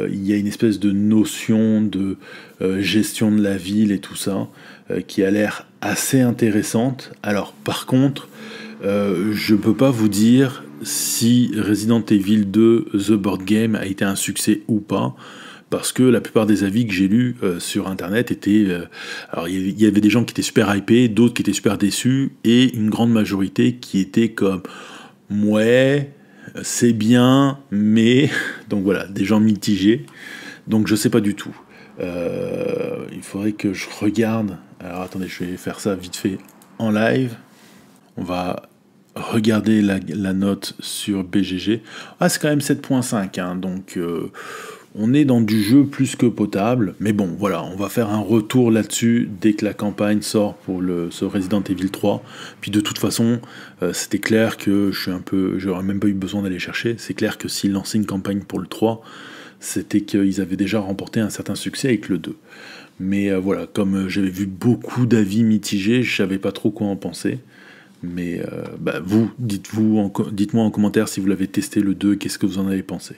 il y a une espèce de notion de gestion de la ville et tout ça qui a l'air assez intéressante. Alors, par contre, je ne peux pas vous dire si Resident Evil 2 The Board Game a été un succès ou pas parce que la plupart des avis que j'ai lus euh, sur internet étaient. Euh, alors, il y avait des gens qui étaient super hypés, d'autres qui étaient super déçus, et une grande majorité qui était comme Ouais, c'est bien, mais. Donc voilà, des gens mitigés. Donc je sais pas du tout. Euh, il faudrait que je regarde. Alors attendez, je vais faire ça vite fait en live. On va regarder la, note sur BGG. Ah, c'est quand même 7.5, hein, donc on est dans du jeu plus que potable, mais bon, voilà, on va faire un retour là-dessus dès que la campagne sort pour le, ce Resident Evil 3. Puis de toute façon, euh, c'était clair que je suis un peu, j'aurais même pas eu besoin d'aller chercher. C'est clair que s'ils lançaient une campagne pour le 3, c'était qu'ils avaient déjà remporté un certain succès avec le 2. Mais euh, voilà, comme euh, j'avais vu beaucoup d'avis mitigés, je savais pas trop quoi en penser. Mais bah, vous, dites-vous, dites-moi en commentaire si vous l'avez testé le 2, qu'est-ce que vous en avez pensé.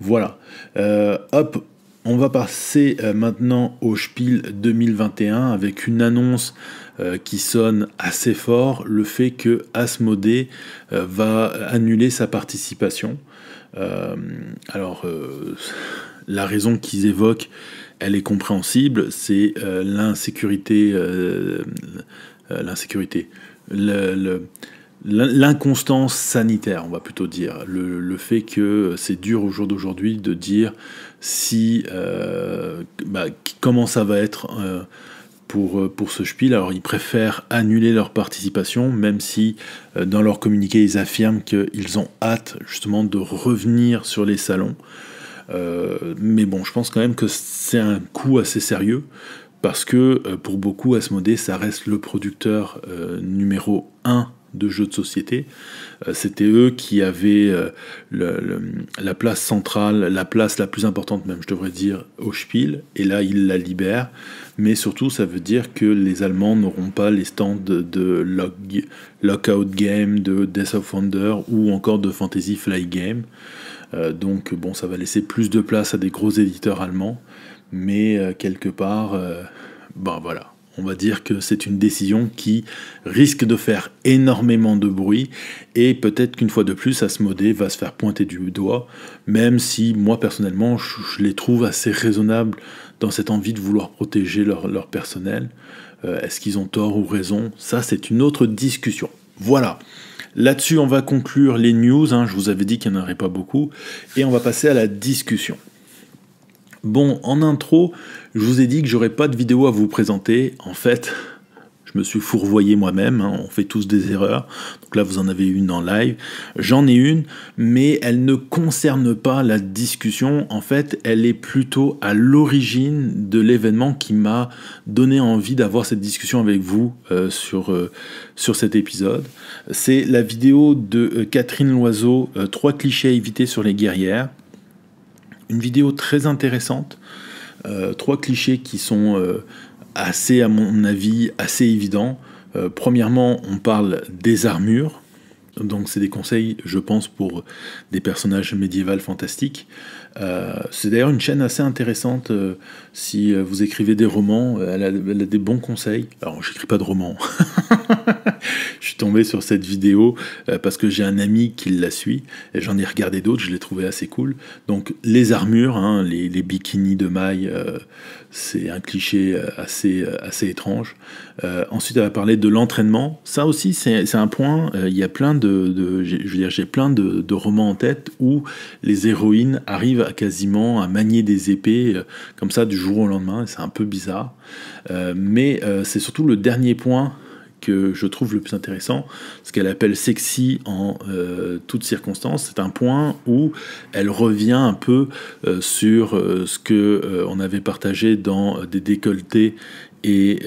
Voilà. Euh, hop, on va passer euh, maintenant au Spiel 2021 avec une annonce euh, qui sonne assez fort, le fait que Asmodée va annuler sa participation. alors, la raison qu'ils évoquent, elle est compréhensible, c'est l'insécurité, l'insécurité, le l'inconstance sanitaire, on va plutôt dire, le, fait que c'est dur au jour d'aujourd'hui de dire si euh, bah, comment ça va être euh, pour, euh, pour ce spiel. Alors ils préfèrent annuler leur participation, même si dans leur communiqué ils affirment qu'ils ont hâte justement de revenir sur les salons. mais bon, je pense quand même que c'est un coup assez sérieux parce que pour beaucoup, Asmodée, ça reste le producteur numéro 1 de jeux de société. Euh, c'était eux qui avaient euh, la place centrale, la place la plus importante même, je devrais dire, au Spiel, et là ils la libèrent. Mais surtout, ça veut dire que les Allemands n'auront pas les stands de Lockout Game, de Death of Wonder ou encore de Fantasy Fly Game. Euh, donc bon, ça va laisser plus de place à des gros éditeurs allemands, mais quelque part, ben voilà, on va dire que c'est une décision qui risque de faire énormément de bruit et peut-être qu'une fois de plus, Asmodé va se faire pointer du doigt, même si moi personnellement, je, les trouve assez raisonnables dans cette envie de vouloir protéger leur, personnel. Euh, est-ce qu'ils ont tort ou raison Ça, c'est une autre discussion. Voilà. Là-dessus, on va conclure les news. Hein. Je vous avais dit qu'il n'y en aurait pas beaucoup. Et on va passer à la discussion. Bon, en intro, je vous ai dit que j'aurais pas de vidéo à vous présenter. En fait, je me suis fourvoyé moi-même. Hein. On fait tous des erreurs. Donc là, vous en avez une en live. J'en ai une, mais elle ne concerne pas la discussion. En fait, elle est plutôt à l'origine de l'événement qui m'a donné envie d'avoir cette discussion avec vous euh, sur, euh, sur cet épisode. C'est la vidéo de euh, Catherine Loiseau, Trois clichés à éviter sur les guerrières. Une vidéo très intéressante euh, trois clichés qui sont euh, assez, à mon avis, assez évidents. Euh, premièrement, on parle des armures. Donc c'est des conseils, je pense, pour des personnages médiévaux fantastiques. c'est d'ailleurs une chaîne assez intéressante si euh, vous écrivez des romans, euh, elle a, des bons conseils. Alors, j'écris pas de romans. je suis tombé sur cette vidéo euh, parce que j'ai un ami qui la suit. et J'en ai regardé d'autres, je l'ai trouvé assez cool. Donc, les armures, hein, les, bikinis de maille, c'est un cliché assez, assez étrange. ensuite, elle va parler de l'entraînement. Ça aussi, c'est un point. Il y a plein de, je veux dire, j'ai plein de, romans en tête où les héroïnes arrivent quasiment à manier des épées comme ça du jour au lendemain, et c'est un peu bizarre. Euh, mais euh, c'est surtout le dernier point que je trouve le plus intéressant, ce qu'elle appelle sexy en euh, toutes circonstances. C'est un point où elle revient un peu sur ce que on avait partagé dans des décolletés et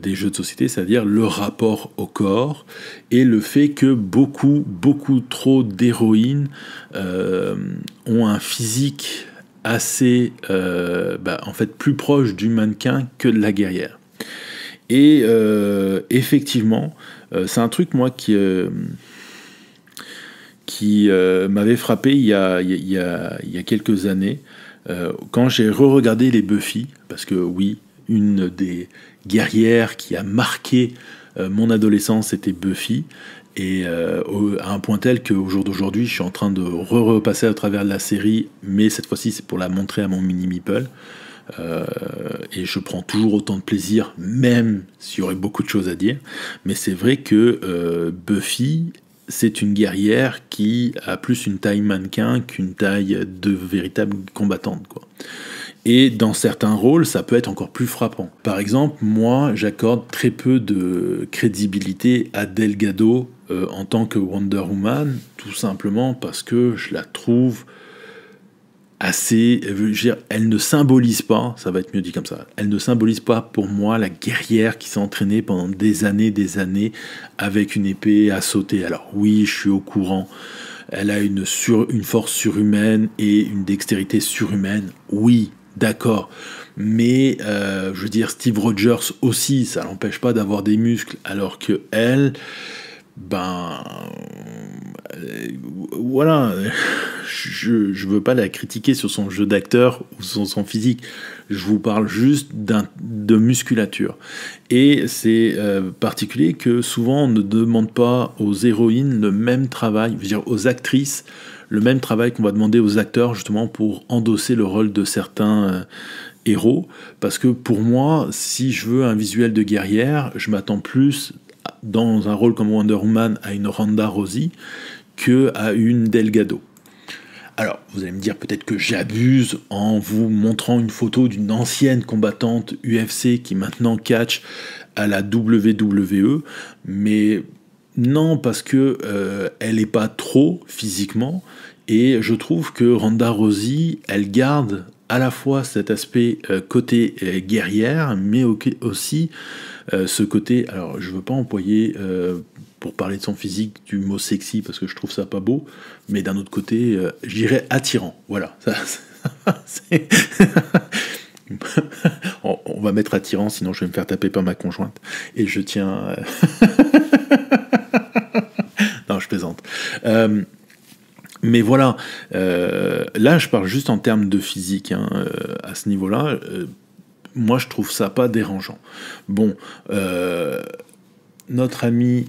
des jeux de société, c'est-à-dire le rapport au corps et le fait que beaucoup, beaucoup trop d'héroïnes ont un physique assez, euh, bah, en fait, plus proche du mannequin que de la guerrière. Et euh, effectivement, euh, c'est un truc, moi, qui, qui m'avait frappé il y, a, il y a quelques années, quand j'ai re-regardé les Buffy, parce que oui, une des guerrières qui a marqué mon adolescence était Buffy, et euh, à un point tel qu'au jour d'aujourd'hui, je suis en train de repasser à travers la série, mais cette fois-ci, c'est pour la montrer à mon mini Meeple. Euh, et je prends toujours autant de plaisir, même s'il y aurait beaucoup de choses à dire. Mais c'est vrai que euh, Buffy, c'est une guerrière qui a plus une taille mannequin qu'une taille de véritable combattante. Quoi. Et dans certains rôles, ça peut être encore plus frappant. Par exemple, moi, j'accorde très peu de crédibilité à Delgado euh, en tant que Wonder Woman, tout simplement parce que je la trouve assez. Euh, je veux dire, elle ne symbolise pas, ça va être mieux dit comme ça, elle ne symbolise pas pour moi la guerrière qui s'est entraînée pendant des années, des années avec une épée à sauter. Alors, oui, je suis au courant. Elle a une, une force surhumaine et une dextérité surhumaine. Oui, d'accord. Mais euh, je veux dire, Steve Rogers aussi, ça l'empêche pas d'avoir des muscles, alors que elle, ben euh, voilà, je, je veux pas la critiquer sur son jeu d'acteur ou sur son physique. Je vous parle juste de musculature. Et c'est euh, particulier que souvent on ne demande pas aux héroïnes le même travail, je veux dire aux actrices le même travail qu'on va demander aux acteurs justement pour endosser le rôle de certains euh, héros. Parce que pour moi, si je veux un visuel de guerrière, je m'attends plus dans un rôle comme Wonder Woman à une Randa Rosie que à une Delgado. Alors, vous allez me dire peut-être que j'abuse en vous montrant une photo d'une ancienne combattante UFC qui maintenant catch à la WWE, mais non, parce que euh, elle n'est pas trop physiquement, et je trouve que Randa Rosie elle garde à la fois cet aspect euh, côté euh, guerrière, mais aussi ce côté, alors je ne veux pas employer pour parler de son physique du mot sexy parce que je trouve ça pas beau, mais d'un autre côté, j'irais attirant. Voilà. on, va mettre attirant, sinon je vais me faire taper par ma conjointe. Et je tiens. je plaisante. Euh, mais voilà, euh, là je parle juste en termes de physique hein, euh, à ce niveau-là. moi je trouve ça pas dérangeant. Bon, notre amie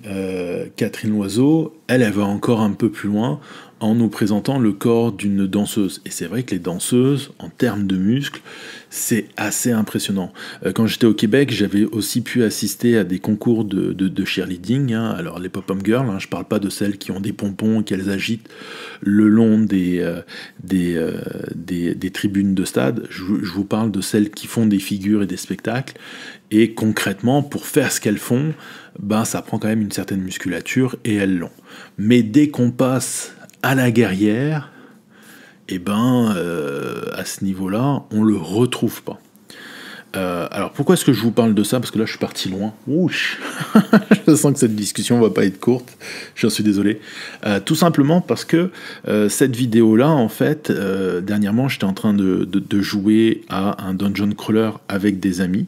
Catherine Loiseau, elle, elle va encore un peu plus loin en nous présentant le corps d'une danseuse. Et c'est vrai que les danseuses, en termes de muscles, c'est assez impressionnant. Euh, quand j'étais au Québec, j'avais aussi pu assister à des concours de, cheerleading. Hein. Alors les pop-up girls, hein, je parle pas de celles qui ont des pompons qu'elles agitent le long des, euh, euh, des, des, tribunes de stade. Je, vous parle de celles qui font des figures et des spectacles. Et concrètement, pour faire ce qu'elles font, ben, ça prend quand même une certaine musculature et elles l'ont. Mais dès qu'on passe à la guerrière, et eh ben, euh, à ce niveau-là, on le retrouve pas. Euh, alors pourquoi est-ce que je vous parle de ça Parce que là je suis parti loin. Ouch Je sens que cette discussion va pas être courte. J'en suis désolé. Euh, tout simplement parce que cette vidéo-là, en fait, dernièrement j'étais en train de, de, jouer à un dungeon crawler avec des amis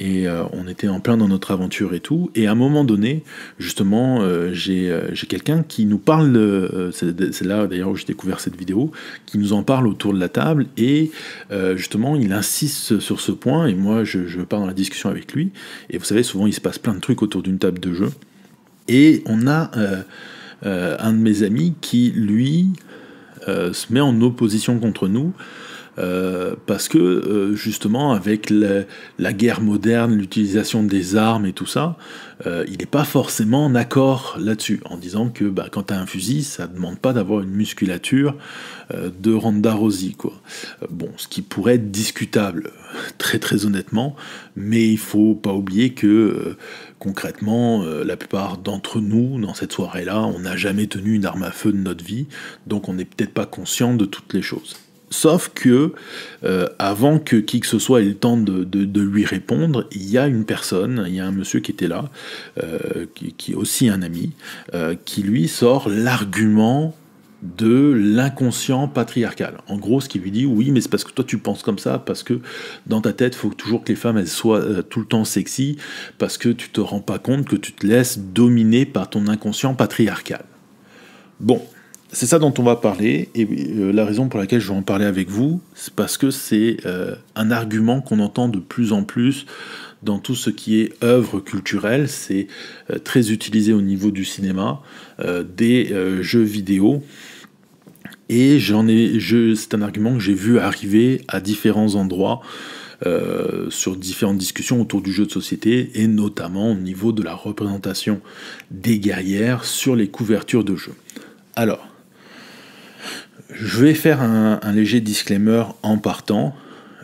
et euh, on était en plein dans notre aventure et tout. Et à un moment donné, justement, euh, euh, j'ai quelqu'un qui nous parle, c'est là d'ailleurs où j'ai découvert cette vidéo, qui nous en parle autour de la table et justement il insiste sur ce point et moi je, je pars dans la discussion avec lui. Et vous savez, souvent il se passe plein de trucs autour d'une table de jeu. Et on a un de mes amis qui, lui, se met en opposition contre nous euh, parce que euh, justement avec la, guerre moderne, l'utilisation des armes et tout ça, euh, il n'est pas forcément en accord là-dessus, en disant que bah, quand tu as un fusil, ça ne demande pas d'avoir une musculature de Randa Rosie. Quoi. Bon, ce qui pourrait être discutable, très très honnêtement, mais il faut pas oublier que concrètement, la plupart d'entre nous, dans cette soirée-là, on n'a jamais tenu une arme à feu de notre vie, donc on n'est peut-être pas conscient de toutes les choses. Sauf que, euh, avant que qui que ce soit ait le temps de, lui répondre, il y a une personne, il y a un monsieur qui était là, euh, qui, est aussi un ami, euh, qui lui sort l'argument de l'inconscient patriarcal. En gros, ce qui lui dit, oui, mais c'est parce que toi tu penses comme ça, parce que dans ta tête, il faut toujours que les femmes soient tout le temps sexy, parce que tu te rends pas compte que tu te laisses dominer par ton inconscient patriarcal. Bon, c'est ça dont on va parler, et euh, la raison pour laquelle je vais en parler avec vous, c'est parce que c'est euh, un argument qu'on entend de plus en plus dans tout ce qui est œuvre culturelle, c'est euh, très utilisé au niveau du cinéma, des jeux vidéo, et j'en ai, je, c'est un argument que j'ai vu arriver à différents endroits. sur différentes discussions autour du jeu de société et notamment au niveau de la représentation des guerrières sur les couvertures de jeux. Alors, je vais faire un, léger disclaimer en partant.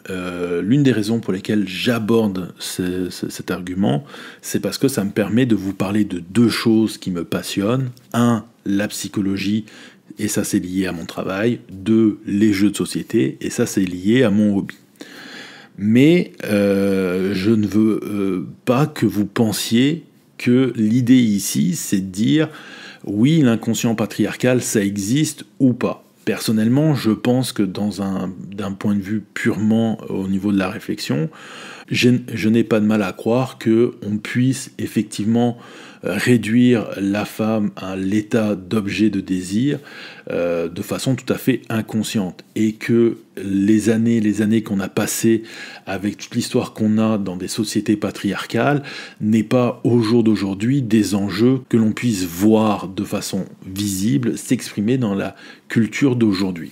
Euh, l'une des raisons pour lesquelles j'aborde cet argument, c'est parce que ça me permet de vous parler de deux choses qui me passionnent. Un, la psychologie, et ça c'est lié à mon travail. Deux, les jeux de société, et ça c'est lié à mon hobby. Mais euh, je ne veux euh, pas que vous pensiez que l'idée ici, c'est de dire oui, l'inconscient patriarcal, ça existe ou pas. Personnellement, je pense que d'un point de vue purement au niveau de la réflexion, je, n'ai pas de mal à croire que on puisse effectivement euh, réduire la femme à l'état d'objet de désir euh, de façon tout à fait inconsciente. Et que les années, les années qu'on a passées avec toute l'histoire qu'on a dans des sociétés patriarcales n'est pas au jour d'aujourd'hui des enjeux que l'on puisse voir de façon visible s'exprimer dans la culture d'aujourd'hui.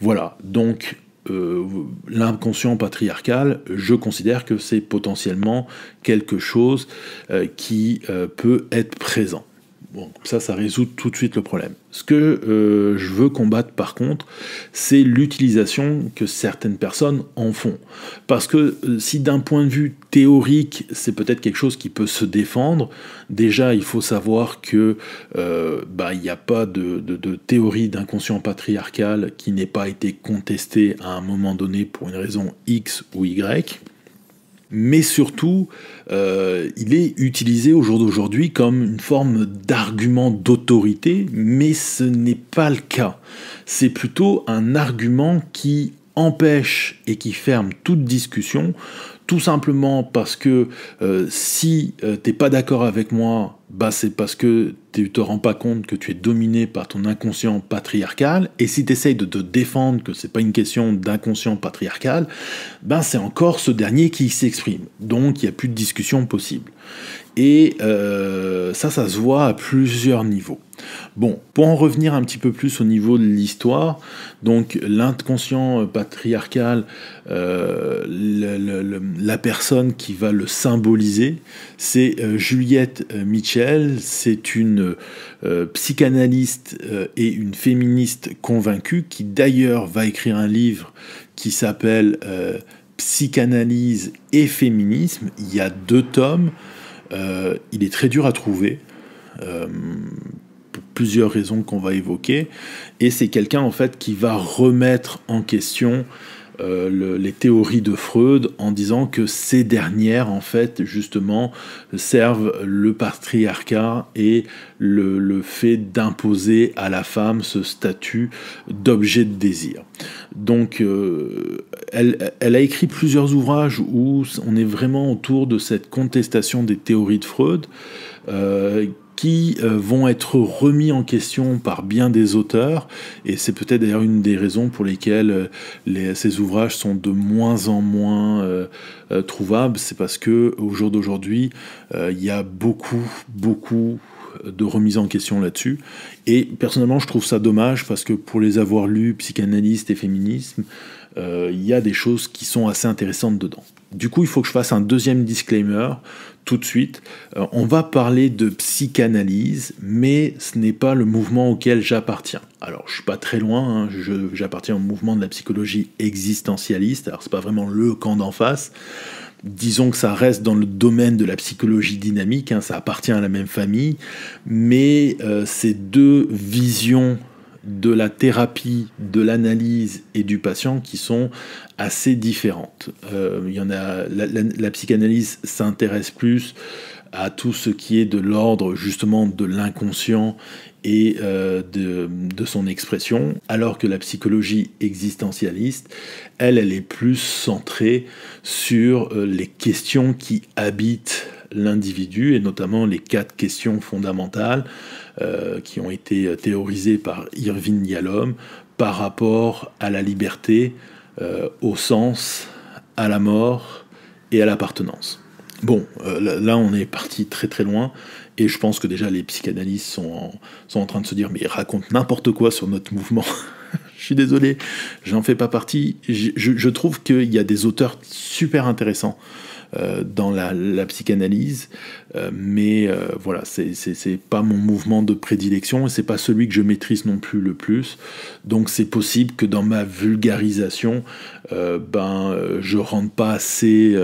Voilà, donc euh, l'inconscient patriarcal, je considère que c'est potentiellement quelque chose euh, qui peut être présent. Bon, ça, ça résout tout de suite le problème. Ce que euh, je veux combattre, par contre, c'est l'utilisation que certaines personnes en font. Parce que euh, si d'un point de vue théorique, c'est peut-être quelque chose qui peut se défendre, déjà, il faut savoir que euh, bah, il n'y a pas de théorie d'inconscient patriarcal qui n'ait pas été contestée à un moment donné pour une raison X ou Y mais surtout, euh, il est utilisé au jour d'aujourd'hui comme une forme d'argument d'autorité, mais ce n'est pas le cas. C'est plutôt un argument qui empêche et qui ferme toute discussion tout simplement parce que euh, si tu euh, t'es pas d'accord avec moi, bah c'est parce que tu te rends pas compte que tu es dominé par ton inconscient patriarcal, et si tu essayes de te défendre que c'est pas une question d'inconscient patriarcal, ben c'est encore ce dernier qui s'exprime. Donc il n'y a plus de discussion possible. Et euh, ça, ça se voit à plusieurs niveaux. Bon, pour en revenir un petit peu plus au niveau de l'histoire, donc l'inconscient patriarcal, euh, la personne qui va le symboliser, c'est euh, Juliette euh, Mitchell, c'est une psychanalyste et une féministe convaincue qui d'ailleurs va écrire un livre qui s'appelle Psychanalyse et féminisme. Il y a deux tomes, il est très dur à trouver plusieurs raisons qu'on va évoquer. Et c'est quelqu'un en fait qui va remettre en question euh, les théories de Freud en disant que ces dernières, en fait, justement, servent le patriarcat et le, fait d'imposer à la femme ce statut d'objet de désir. Donc, euh, elle, elle, a écrit plusieurs ouvrages où on est vraiment autour de cette contestation des théories de Freud. Euh, qui euh, vont être remis en question par bien des auteurs, et c'est peut-être d'ailleurs une des raisons pour lesquelles euh, ces ouvrages sont de moins en moins euh, trouvables, c'est parce que au jour d'aujourd'hui, il y a beaucoup, beaucoup de remises en question là-dessus. Et personnellement, je trouve ça dommage parce que pour les avoir lus, psychanalyste et féminisme, il y a des choses qui sont assez intéressantes dedans. Du coup, il faut que je fasse un deuxième disclaimer tout de suite. Euh, on va parler de psychanalyse, mais ce n'est pas le mouvement auquel j'appartiens. Alors, je suis pas très loin, hein, j'appartiens au mouvement de la psychologie existentialiste, alors n'est pas vraiment le camp d'en face. Disons que ça reste dans le domaine de la psychologie dynamique, hein, ça appartient à la même famille, mais euh, ces deux visions de la thérapie, de l'analyse et du patient qui sont assez différentes. Euh, il y en a, la, psychanalyse s'intéresse plus à tout ce qui est de l'ordre justement de l'inconscient et euh, de, son expression, alors que la psychologie existentialiste, elle, elle est plus centrée sur euh, les questions qui habitent l'individu, et notamment les quatre questions fondamentales euh, qui ont été euh, théorisées par Irving Yalom par rapport à la liberté, euh, au sens, à la mort et à l'appartenance. Bon, là on est parti très très loin, et je pense que déjà les psychanalystes sont en, train de se dire mais ils racontent n'importe quoi sur notre mouvement. je suis désolé, j'en fais pas partie. Je, je trouve qu'il y a des auteurs super intéressants. Euh, dans la, psychanalyse, euh, mais euh, voilà, c'est pas mon mouvement de prédilection et c'est pas celui que je maîtrise non plus le plus. Donc c'est possible que dans ma vulgarisation, ben je rende pas assez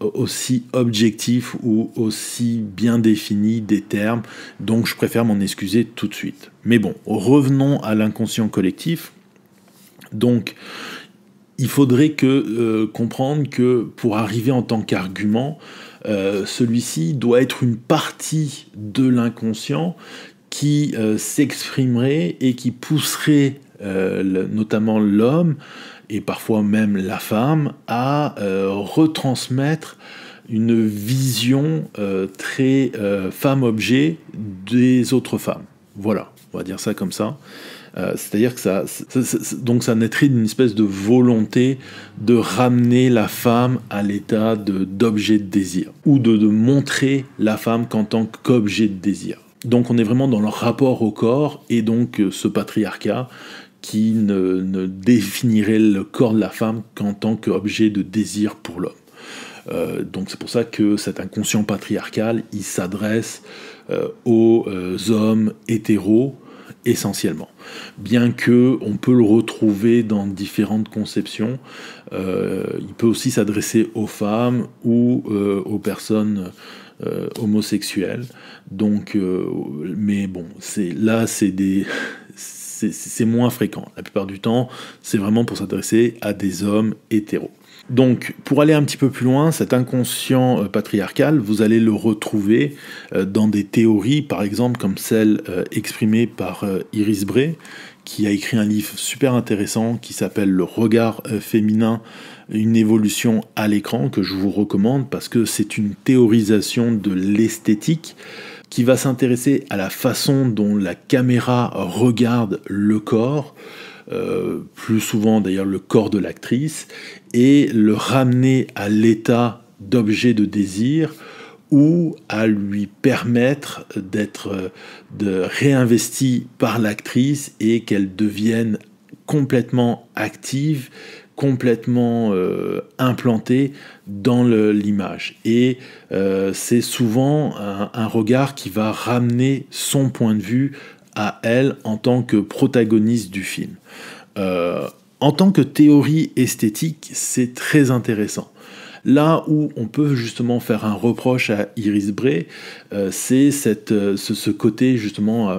aussi objectif ou aussi bien défini des termes, donc je préfère m'en excuser tout de suite. Mais bon, revenons à l'inconscient collectif. Donc, il faudrait que, euh, comprendre que pour arriver en tant qu'argument, euh, celui-ci doit être une partie de l'inconscient qui euh, s'exprimerait et qui pousserait notamment l'homme et parfois même la femme à retransmettre une vision très femme-objet des autres femmes. Voilà, on va dire ça comme ça. Euh, c'est-à-dire que ça, donc ça naîtrait d'une espèce de volonté de ramener la femme à l'état d'objet de, désir, ou de, montrer la femme qu'en tant qu'objet de désir. Donc on est vraiment dans le rapport au corps, et donc euh, ce patriarcat qui ne, définirait le corps de la femme qu'en tant qu'objet de désir pour l'homme. Euh, donc c'est pour ça que cet inconscient patriarcal, il s'adresse aux hommes hétéros essentiellement. Bien que on peut le retrouver dans différentes conceptions, euh, il peut aussi s'adresser aux femmes ou euh, aux personnes euh, homosexuelles. Donc, mais bon, c'est là, c'est c'est moins fréquent. La plupart du temps, c'est vraiment pour s'adresser à des hommes hétéros. Donc, pour aller un petit peu plus loin, cet inconscient euh, patriarcal, vous allez le retrouver euh, dans des théories, par exemple comme celle euh, exprimée par Iris Bray, qui a écrit un livre super intéressant qui s'appelle Le regard féminin, une évolution à l'écran, que je vous recommande parce que c'est une théorisation de l'esthétique qui va s'intéresser à la façon dont la caméra regarde le corps, euh, plus souvent d'ailleurs le corps de l'actrice, et le ramener à l'état d'objet de désir ou à lui permettre d'être euh, réinvesti par l'actrice et qu'elle devienne complètement active, complètement euh, implantée dans l'image. Et c'est souvent un regard qui va ramener son point de vue à elle en tant que protagoniste du film. Euh, en tant que théorie esthétique, c'est très intéressant. Là où on peut justement faire un reproche à Iris Bray, euh, c'est euh, ce, côté justement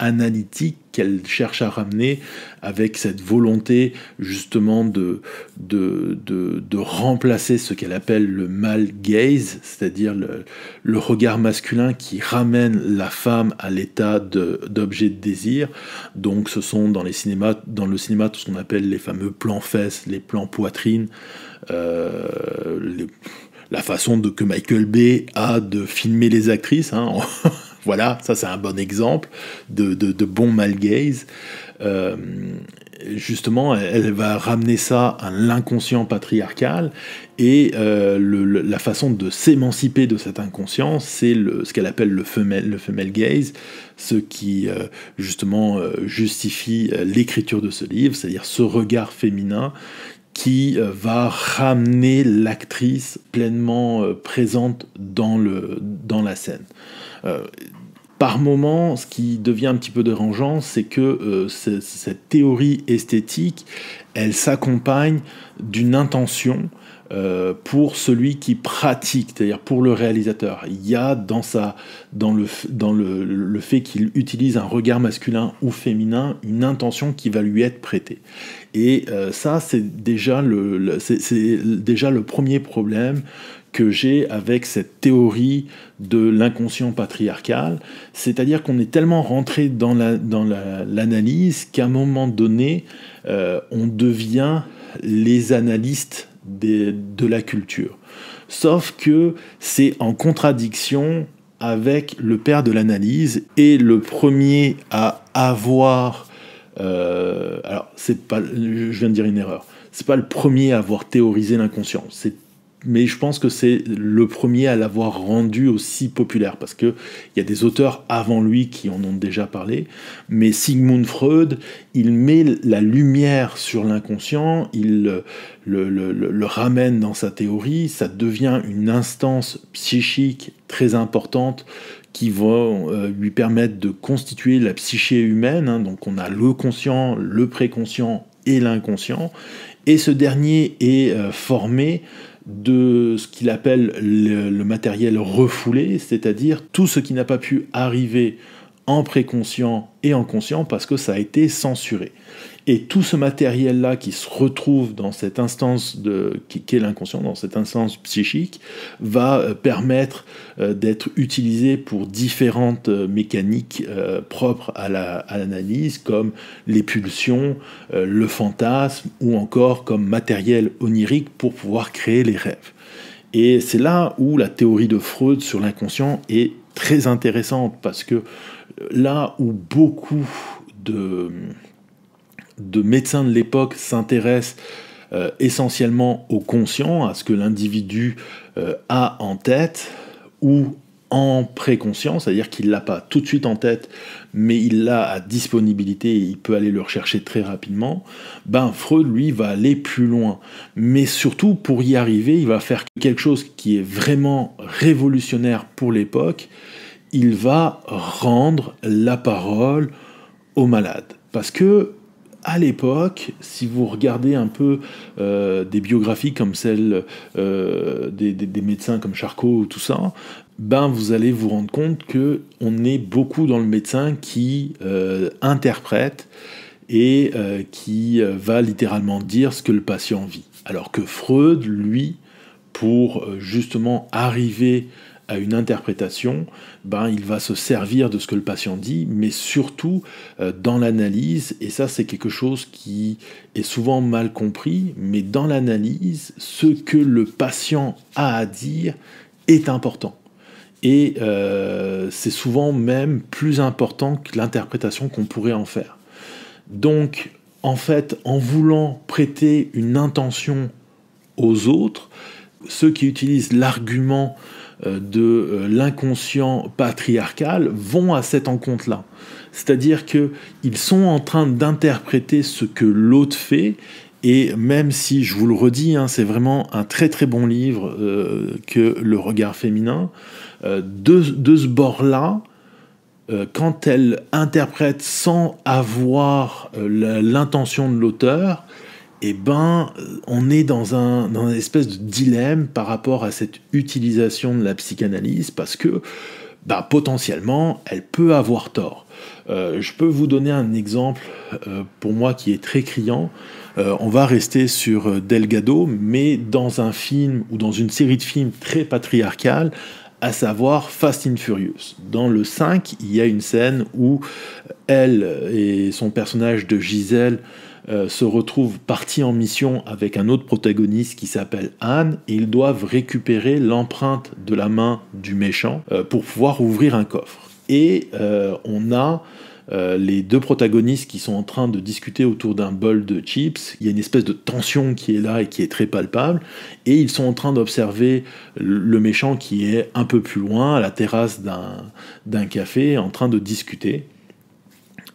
analytique qu'elle cherche à ramener avec cette volonté justement de, de, remplacer ce qu'elle appelle le mal gaze, c'est-à-dire le, regard masculin qui ramène la femme à l'état d'objet de, désir. Donc ce sont dans, le cinéma tout ce qu'on appelle les fameux plans fesses, les plans poitrine, euh, la façon de, que Michael Bay a de filmer les actrices. Hein. Voilà, ça c'est un bon exemple de, bon mal gaze. Euh, justement, elle, va ramener ça à l'inconscient patriarcal et euh, la façon de s'émanciper de cet inconscient, c'est ce qu'elle appelle le femelle le gaze, ce qui euh, justement justifie l'écriture de ce livre, c'est-à-dire ce regard féminin qui euh, va ramener l'actrice pleinement euh, présente dans, le, dans la scène. Euh, par moments, ce qui devient un petit peu dérangeant, c'est que cette théorie esthétique, elle s'accompagne d'une intention euh, pour celui qui pratique, c'est-à-dire pour le réalisateur. Il y a dans, sa, dans, le, dans le, fait qu'il utilise un regard masculin ou féminin une intention qui va lui être prêtée. Et euh, ça, c'est déjà le, c'est déjà le premier problème que j'ai avec cette théorie de l'inconscient patriarcal, c'est-à-dire qu'on est tellement rentré dans l'analyse la, dans l'analyse qu'à un moment donné, euh, on devient les analystes des, de la culture. Sauf que c'est en contradiction avec le père de l'analyse et le premier à avoir. Euh, alors, c'est pas, je viens de dire une erreur. C'est pas le premier à avoir théorisé l'inconscient. C'est mais je pense que c'est le premier à l'avoir rendu aussi populaire, parce qu'il y a des auteurs avant lui qui en ont déjà parlé, mais Sigmund Freud, il met la lumière sur l'inconscient, il le, ramène dans sa théorie, ça devient une instance psychique très importante qui va euh, lui permettre de constituer la psyché humaine, hein. donc on a le conscient, le préconscient et l'inconscient, et ce dernier est euh, formé de ce qu'il appelle le, matériel refoulé, c'est-à-dire tout ce qui n'a pas pu arriver en préconscient et en conscient parce que ça a été censuré. Et tout ce matériel-là qui se retrouve dans cette instance de, qui, est l'inconscient, dans cette instance psychique, va euh, permettre euh, d'être utilisé pour différentes euh, mécaniques propres à l'analyse, la, à comme les pulsions, le fantasme, ou encore comme matériel onirique pour pouvoir créer les rêves. Et c'est là où la théorie de Freud sur l'inconscient est très intéressante parce que là où beaucoup de, médecins de l'époque s'intéressent euh, essentiellement au conscient, à ce que l'individu euh, a en tête ou en préconscient, c'est-à-dire qu'il l'a pas tout de suite en tête, mais il l'a à disponibilité et il peut aller le rechercher très rapidement, ben Freud, lui, va aller plus loin. Mais surtout, pour y arriver, il va faire quelque chose qui est vraiment révolutionnaire pour l'époque, il va rendre la parole au malade Parce que à l'époque, si vous regardez un peu euh, des biographies comme celle euh, des, médecins comme Charcot ou tout ça, ben vous allez vous rendre compte que on est beaucoup dans le médecin qui euh, interprète et qui va littéralement dire ce que le patient vit. Alors que Freud, lui, pour justement arriver à une interprétation, ben, il va se servir de ce que le patient dit, mais surtout euh, dans l'analyse, et ça c'est quelque chose qui est souvent mal compris, mais dans l'analyse, ce que le patient a à dire est important. Et euh, c'est souvent même plus important que l'interprétation qu'on pourrait en faire. Donc, en fait, en voulant prêter une intention aux autres, ceux qui utilisent l'argument euh, de euh, l'inconscient patriarcal vont à cette encontre-là. C'est-à-dire qu'ils sont en train d'interpréter ce que l'autre fait et même si, je vous le redis, hein, c'est vraiment un très très bon livre euh, que Le regard féminin, de, ce bord-là, quand elle interprète sans avoir l'intention de l'auteur, eh ben, euh, on est dans un, une espèce de dilemme par rapport à cette utilisation de la psychanalyse, parce que bah, potentiellement, elle peut avoir tort. Euh, je peux vous donner un exemple euh, pour moi qui est très criant. on va rester sur Delgado, mais dans un film ou dans une série de films très patriarcale, à savoir Fast and Furious. Dans le 5, il y a une scène où elle et son personnage de Giselle euh, se retrouvent partis en mission avec un autre protagoniste qui s'appelle Anne et ils doivent récupérer l'empreinte de la main du méchant euh, pour pouvoir ouvrir un coffre. Et euh, on a euh, les deux protagonistes qui sont en train de discuter autour d'un bol de chips. Il y a une espèce de tension qui est là et qui est très palpable. Et ils sont en train d'observer le méchant qui est un peu plus loin, à la terrasse d'un café, en train de discuter.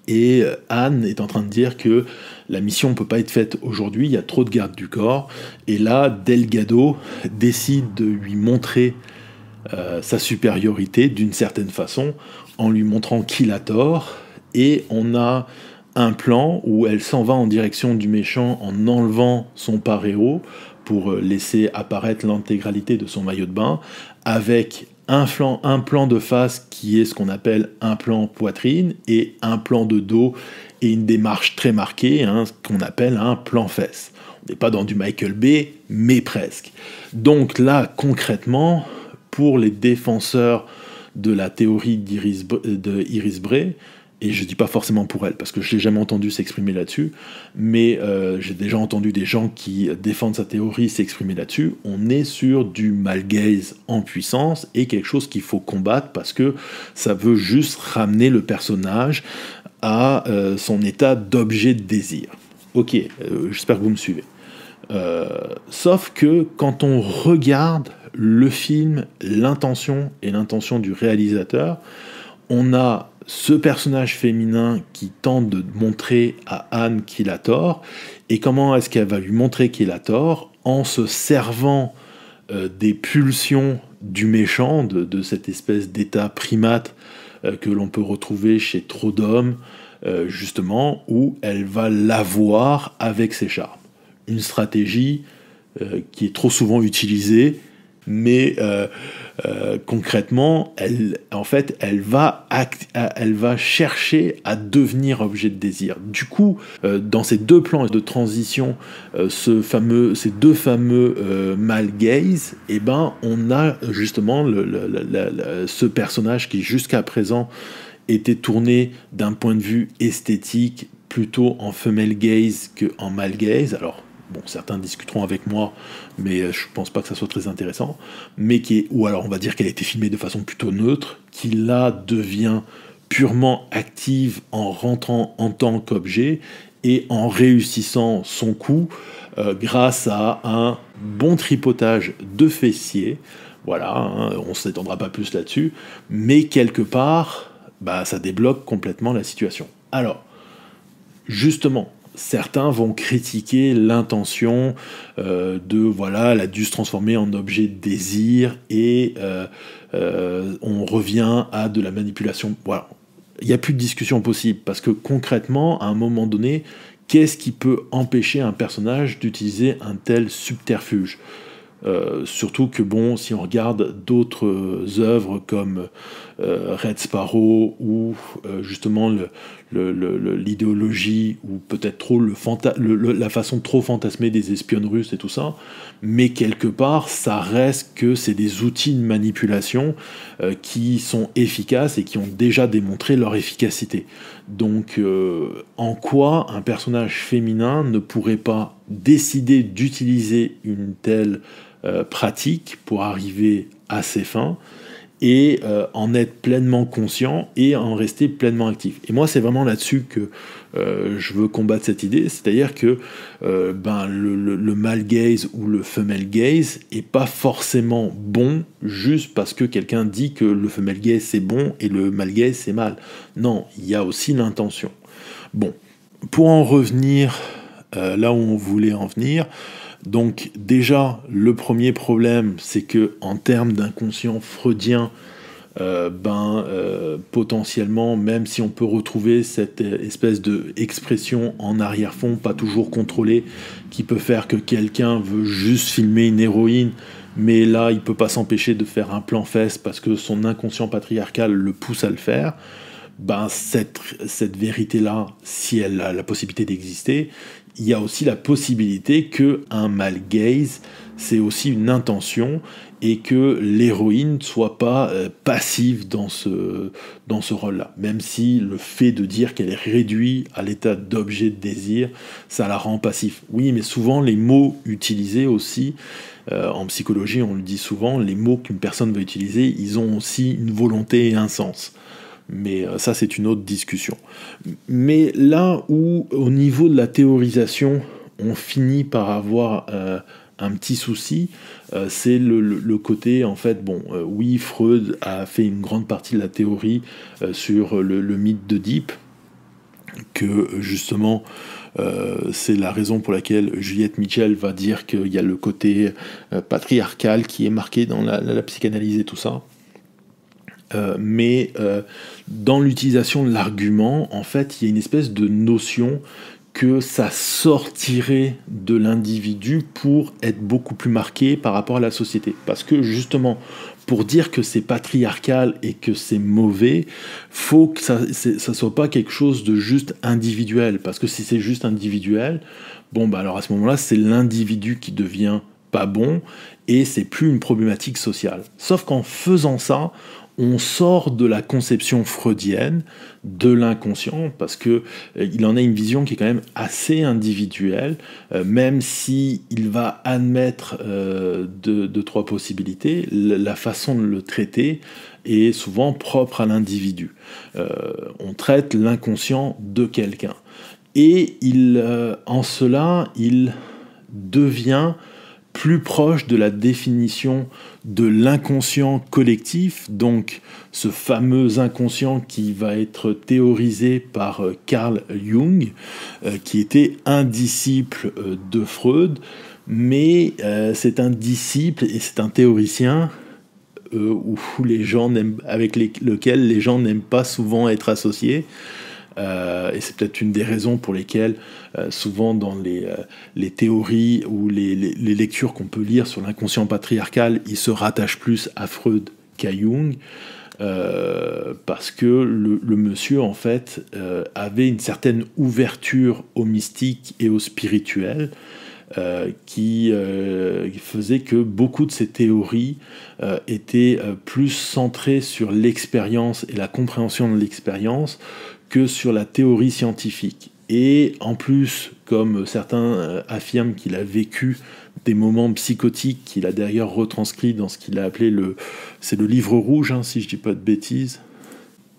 Et euh, Anne est en train de dire que la mission ne peut pas être faite aujourd'hui, il y a trop de gardes du corps. Et là, Delgado décide de lui montrer euh, sa supériorité d'une certaine façon, en lui montrant qu'il a tort, et on a un plan où elle s'en va en direction du méchant en enlevant son paréo pour euh, laisser apparaître l'intégralité de son maillot de bain, avec un, plan de face qui est ce qu'on appelle un plan poitrine et un plan de dos et une démarche très marquée, hein, ce qu'on appelle un plan fesse. On n'est pas dans du Michael Bay, mais presque. Donc là, concrètement, pour les défenseurs de la théorie d'Iris euh, Bray, et je dis pas forcément pour elle, parce que je l'ai jamais entendu s'exprimer là-dessus, mais euh, j'ai déjà entendu des gens qui défendent sa théorie s'exprimer là-dessus. On est sur du malgaise en puissance et quelque chose qu'il faut combattre parce que ça veut juste ramener le personnage à euh, son état d'objet de désir. Ok, euh, j'espère que vous me suivez. sauf que quand on regarde le film, l'intention et l'intention du réalisateur, on a ce personnage féminin qui tente de montrer à Anne qu'il a tort, et comment est-ce qu'elle va lui montrer qu'il a tort en se servant euh, des pulsions du méchant, de, cette espèce d'état primate euh, que l'on peut retrouver chez trop d'hommes, euh, justement, où elle va l'avoir avec ses charmes. Une stratégie qui est trop souvent utilisée mais euh, euh, concrètement, elle, en fait, euh, elle va, chercher à devenir objet de désir. Du coup, dans ces deux plans de transition, ce fameux, ces deux fameux male gaze, eh ben, on a justement ce personnage qui jusqu'à présent était tourné d'un point de vue esthétique plutôt en femelle gaze qu'en en gaze. Alors bon, certains discuteront avec moi, mais euh, je pense pas que ça soit très intéressant, mais qui ou alors on va dire qu'elle a été filmée de façon plutôt neutre, qui là devient purement active en rentrant en tant qu'objet et en réussissant son coup euh, grâce à un bon tripotage de fessiers. Voilà, hein, on ne s'étendra pas plus là-dessus, mais quelque part, bah, ça débloque complètement la situation. Alors, justement, certains vont critiquer l'intention euh, de voilà la dû se transformer en objet de désir et euh, euh, on revient à de la manipulation. Voilà, il n'y a plus de discussion possible parce que concrètement, à un moment donné, qu'est-ce qui peut empêcher un personnage d'utiliser un tel subterfuge surtout que bon, si on regarde d'autres œuvres comme euh, Red Sparrow ou euh, justement l'idéologie ou peut-être trop la façon trop fantasmée des espionnes russes et tout ça, mais quelque part ça reste que c'est des outils de manipulation euh, qui sont efficaces et qui ont déjà démontré leur efficacité. Donc en quoi un personnage féminin ne pourrait pas décider d'utiliser une telle pratique pour arriver à ses fins et euh, en être pleinement conscient et en rester pleinement actif. Et moi, c'est vraiment là-dessus que euh, je veux combattre cette idée, c'est-à-dire que euh, ben, le, mal gaze ou le femelle gaze est pas forcément bon juste parce que quelqu'un dit que le femelle gaze c'est bon et le mal gaze c'est mal. Non, il y a aussi l'intention. Bon, pour en revenir là où on voulait en venir, donc déjà, le premier problème, c'est que en termes d'inconscient freudien, euh, ben euh, potentiellement, même si on peut retrouver cette euh, espèce de expression en arrière-fond, pas toujours contrôlée, qui peut faire que quelqu'un veut juste filmer une héroïne, mais là il peut pas s'empêcher de faire un plan fesse parce que son inconscient patriarcal le pousse à le faire. Ben cette, cette vérité-là, si elle a la possibilité d'exister, il y a aussi la possibilité que un gaze, c'est aussi une intention et que l'héroïne soit pas euh, passive dans ce, rôle-là. Même si le fait de dire qu'elle est réduite à l'état d'objet de désir, ça la rend passive. Oui, mais souvent les mots utilisés aussi, euh, en psychologie on le dit souvent, les mots qu'une personne va utiliser, ils ont aussi une volonté et un sens. Mais euh, ça, c'est une autre discussion. Mais là où, au niveau de la théorisation, on finit par avoir euh, un petit souci, euh, c'est le, côté, en fait, bon, oui, Freud a fait une grande partie de la théorie sur le, mythe mythe d'Oedipe, que justement, c'est la raison pour laquelle Juliette Mitchell va dire qu'il y a le côté patriarcal qui est marqué dans la, psychanalyse et tout ça. Euh, mais euh, dans l'utilisation de l'argument, en fait, il y a une espèce de notion que ça sortirait de l'individu pour être beaucoup plus marqué par rapport à la société. Parce que justement, pour dire que c'est patriarcal et que c'est mauvais, faut que ça ne soit pas quelque chose de juste individuel. Parce que si c'est juste individuel, bon, bah alors à ce moment-là, c'est l'individu qui devient pas bon et c'est plus une problématique sociale. Sauf qu'en faisant ça, on sort de la conception freudienne de l'inconscient parce que euh, il en a une vision qui est quand même assez individuelle, euh, même si il va admettre euh, deux, trois possibilités, la façon de le traiter est souvent propre à l'individu. on traite l'inconscient de quelqu'un et il, en cela, il devient plus proche de la définition de l'inconscient collectif, donc ce fameux inconscient qui va être théorisé par euh, Carl Jung, euh, qui était un disciple euh, de Freud, mais c'est un disciple et c'est un théoricien où les gens avec lequel les gens n'aiment pas souvent être associés, euh, et c'est peut-être une des raisons pour lesquelles, euh, souvent dans les, euh, théories ou les, lectures qu'on peut lire sur l'inconscient patriarcal, il se rattache plus à Freud qu'à Jung. parce que le, monsieur, en fait, avait une certaine ouverture au mystique et au spirituel, qui, faisait que beaucoup de ses théories étaient plus centrées sur l'expérience et la compréhension de l'expérience sur la théorie scientifique. Et en plus, comme certains euh, affirment qu'il a vécu des moments psychotiques qu'il a d'ailleurs retranscrit dans ce qu'il a appelé le... C'est le livre rouge, hein, si je dis pas de bêtises.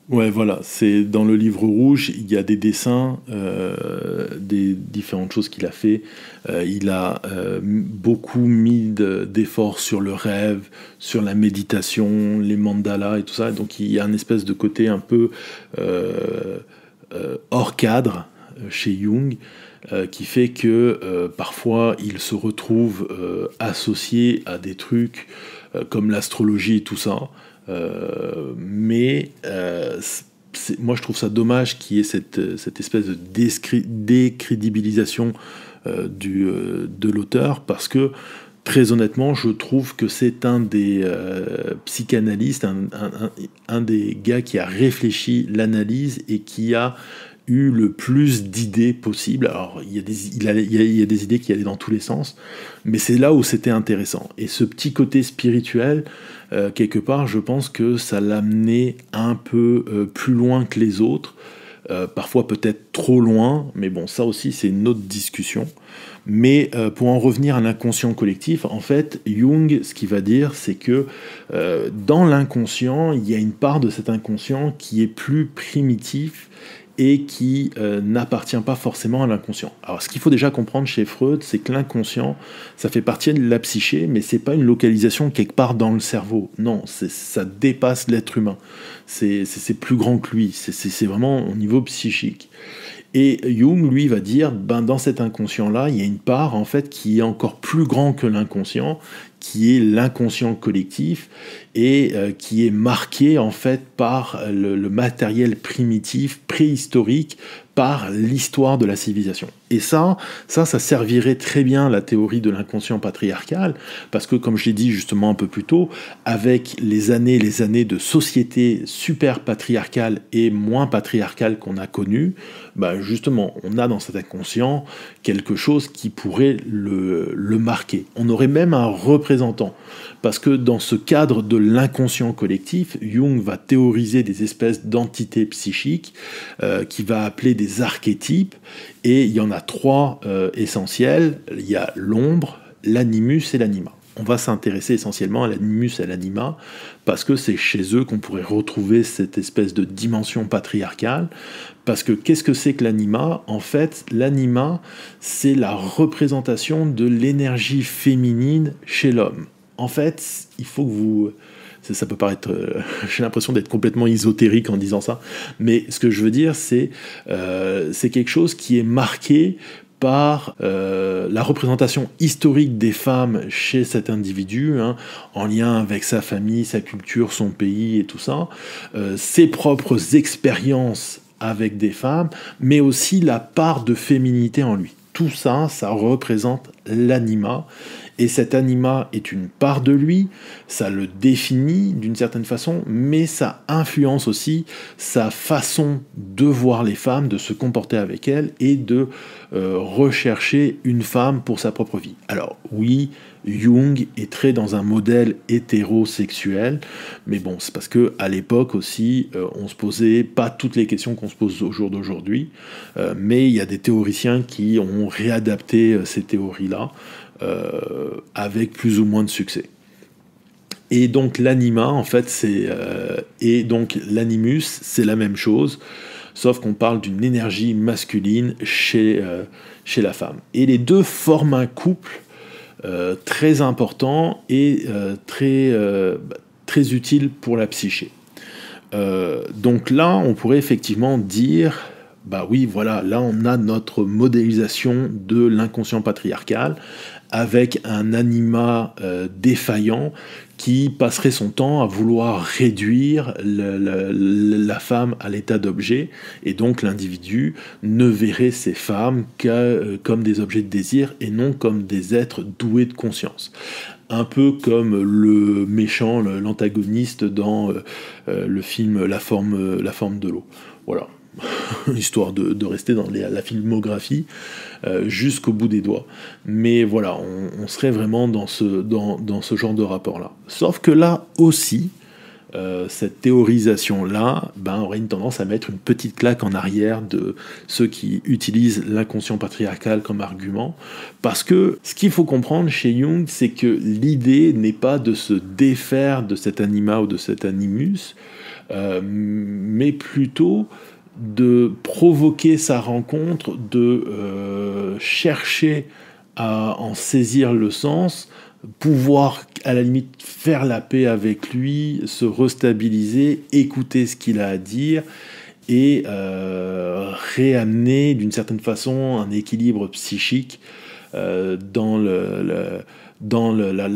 Ouais, voilà. C'est dans le livre rouge, il y a des dessins euh, des différentes choses qu'il a fait. Euh, il a euh, beaucoup mis d'efforts sur le rêve, sur la méditation, les mandalas et tout ça. Donc il y a un espèce de côté un peu hors cadre chez Jung. qui fait que parfois il se retrouve associé à des trucs comme l'astrologie et tout ça, euh, mais euh, moi je trouve ça dommage qu'il y ait cette, euh, espèce de décrédibilisation du, de l'auteur parce que très honnêtement, je trouve que c'est un des psychanalystes, un, des gars qui a réfléchi l'analyse et qui a eu le plus d'idées possibles. Alors, il il y, a des, idées qui allaient dans tous les sens, mais c'est là où c'était intéressant. Et ce petit côté spirituel, euh, quelque part, je pense que ça l'amenait un peu euh, plus loin que les autres, euh, parfois peut-être trop loin, mais bon, ça aussi c'est une autre discussion. Mais pour en revenir à l'inconscient collectif, en fait, Jung, ce qu'il va dire, c'est que dans l'inconscient, il y a une part de cet inconscient qui est plus primitif et qui euh, n'appartient pas forcément à l'inconscient. Alors ce qu'il faut déjà comprendre chez Freud, c'est que l'inconscient, ça fait partie de la psyché, mais c'est pas une localisation quelque part dans le cerveau. Non, ça dépasse l'être humain. C'est plus grand que lui, c'est vraiment au niveau psychique. Et Jung, lui, va dire, ben, dans cet inconscient-là, il y a une part, en fait, qui est encore plus grand que l'inconscient, qui est l'inconscient collectif et euh, qui est marqué en fait par le matériel primitif préhistorique par l'histoire de la civilisation. Et ça, ça, ça servirait très bien la théorie de l'inconscient patriarcal, parce que comme je l'ai dit justement un peu plus tôt, avec les années, les années de société super patriarcale et moins patriarcale qu'on a connu bah justement, on a dans cet inconscient quelque chose qui pourrait le, marquer. On aurait même un représentant, parce que dans ce cadre de l'inconscient collectif, Jung va théoriser des espèces d'entités psychiques euh, qui va appeler des archétypes, et il y en a trois euh, essentiels. Il y a l'ombre, l'animus et l'anima. On va s'intéresser essentiellement à l'animus et à l'anima, parce que c'est chez eux qu'on pourrait retrouver cette espèce de dimension patriarcale. Parce que qu'est-ce que c'est que l'anima En fait, l'anima, c'est la représentation de l'énergie féminine chez l'homme. En fait, il faut que vous ça peut paraître, euh, j'ai l'impression d'être complètement ésotérique en disant ça, mais ce que je veux dire, c'est euh, quelque chose qui est marqué par euh, la représentation historique des femmes chez cet individu, hein, en lien avec sa famille, sa culture, son pays et tout ça, euh, ses propres expériences avec des femmes, mais aussi la part de féminité en lui. Tout ça, ça représente l'anima, et cet anima est une part de lui, ça le définit d'une certaine façon, mais ça influence aussi sa façon de voir les femmes, de se comporter avec elles et de euh, rechercher une femme pour sa propre vie. Alors oui, Jung est très dans un modèle hétérosexuel, mais bon, c'est parce que à l'époque aussi, euh, on se posait pas toutes les questions qu'on se pose au jour d'aujourd'hui, euh, mais il y a des théoriciens qui ont réadapté ces théories-là euh, avec plus ou moins de succès. Et donc l'anima, en fait, c'est euh, et donc l'animus, c'est la même chose sauf qu'on parle d'une énergie masculine chez, euh, chez la femme. Et les deux forment un couple très important et très, très utile pour la psyché. donc là, on pourrait effectivement dire, bah oui, voilà, là on a notre modélisation de l'inconscient patriarcal avec un anima euh, défaillant qui passerait son temps à vouloir réduire la femme à l'état d'objet, et donc l'individu ne verrait ces femmes que, euh, comme des objets de désir et non comme des êtres doués de conscience. Un peu comme le méchant, l'antagoniste dans euh, le film La forme, la forme de l'eau. Voilà, histoire de, rester dans la filmographie euh, jusqu'au bout des doigts. Mais voilà, on, serait vraiment dans ce, genre de rapport-là. Sauf que là aussi, euh, cette théorisation-là ben, aurait une tendance à mettre une petite claque en arrière de ceux qui utilisent l'inconscient patriarcal comme argument. Parce que ce qu'il faut comprendre chez Jung, c'est que l'idée n'est pas de se défaire de cet anima ou de cet animus, euh, mais plutôt de provoquer sa rencontre, de euh, chercher à en saisir le sens, pouvoir à la limite faire la paix avec lui, se restabiliser, écouter ce qu'il a à dire et euh, réamener d'une certaine façon un équilibre psychique euh, dans, la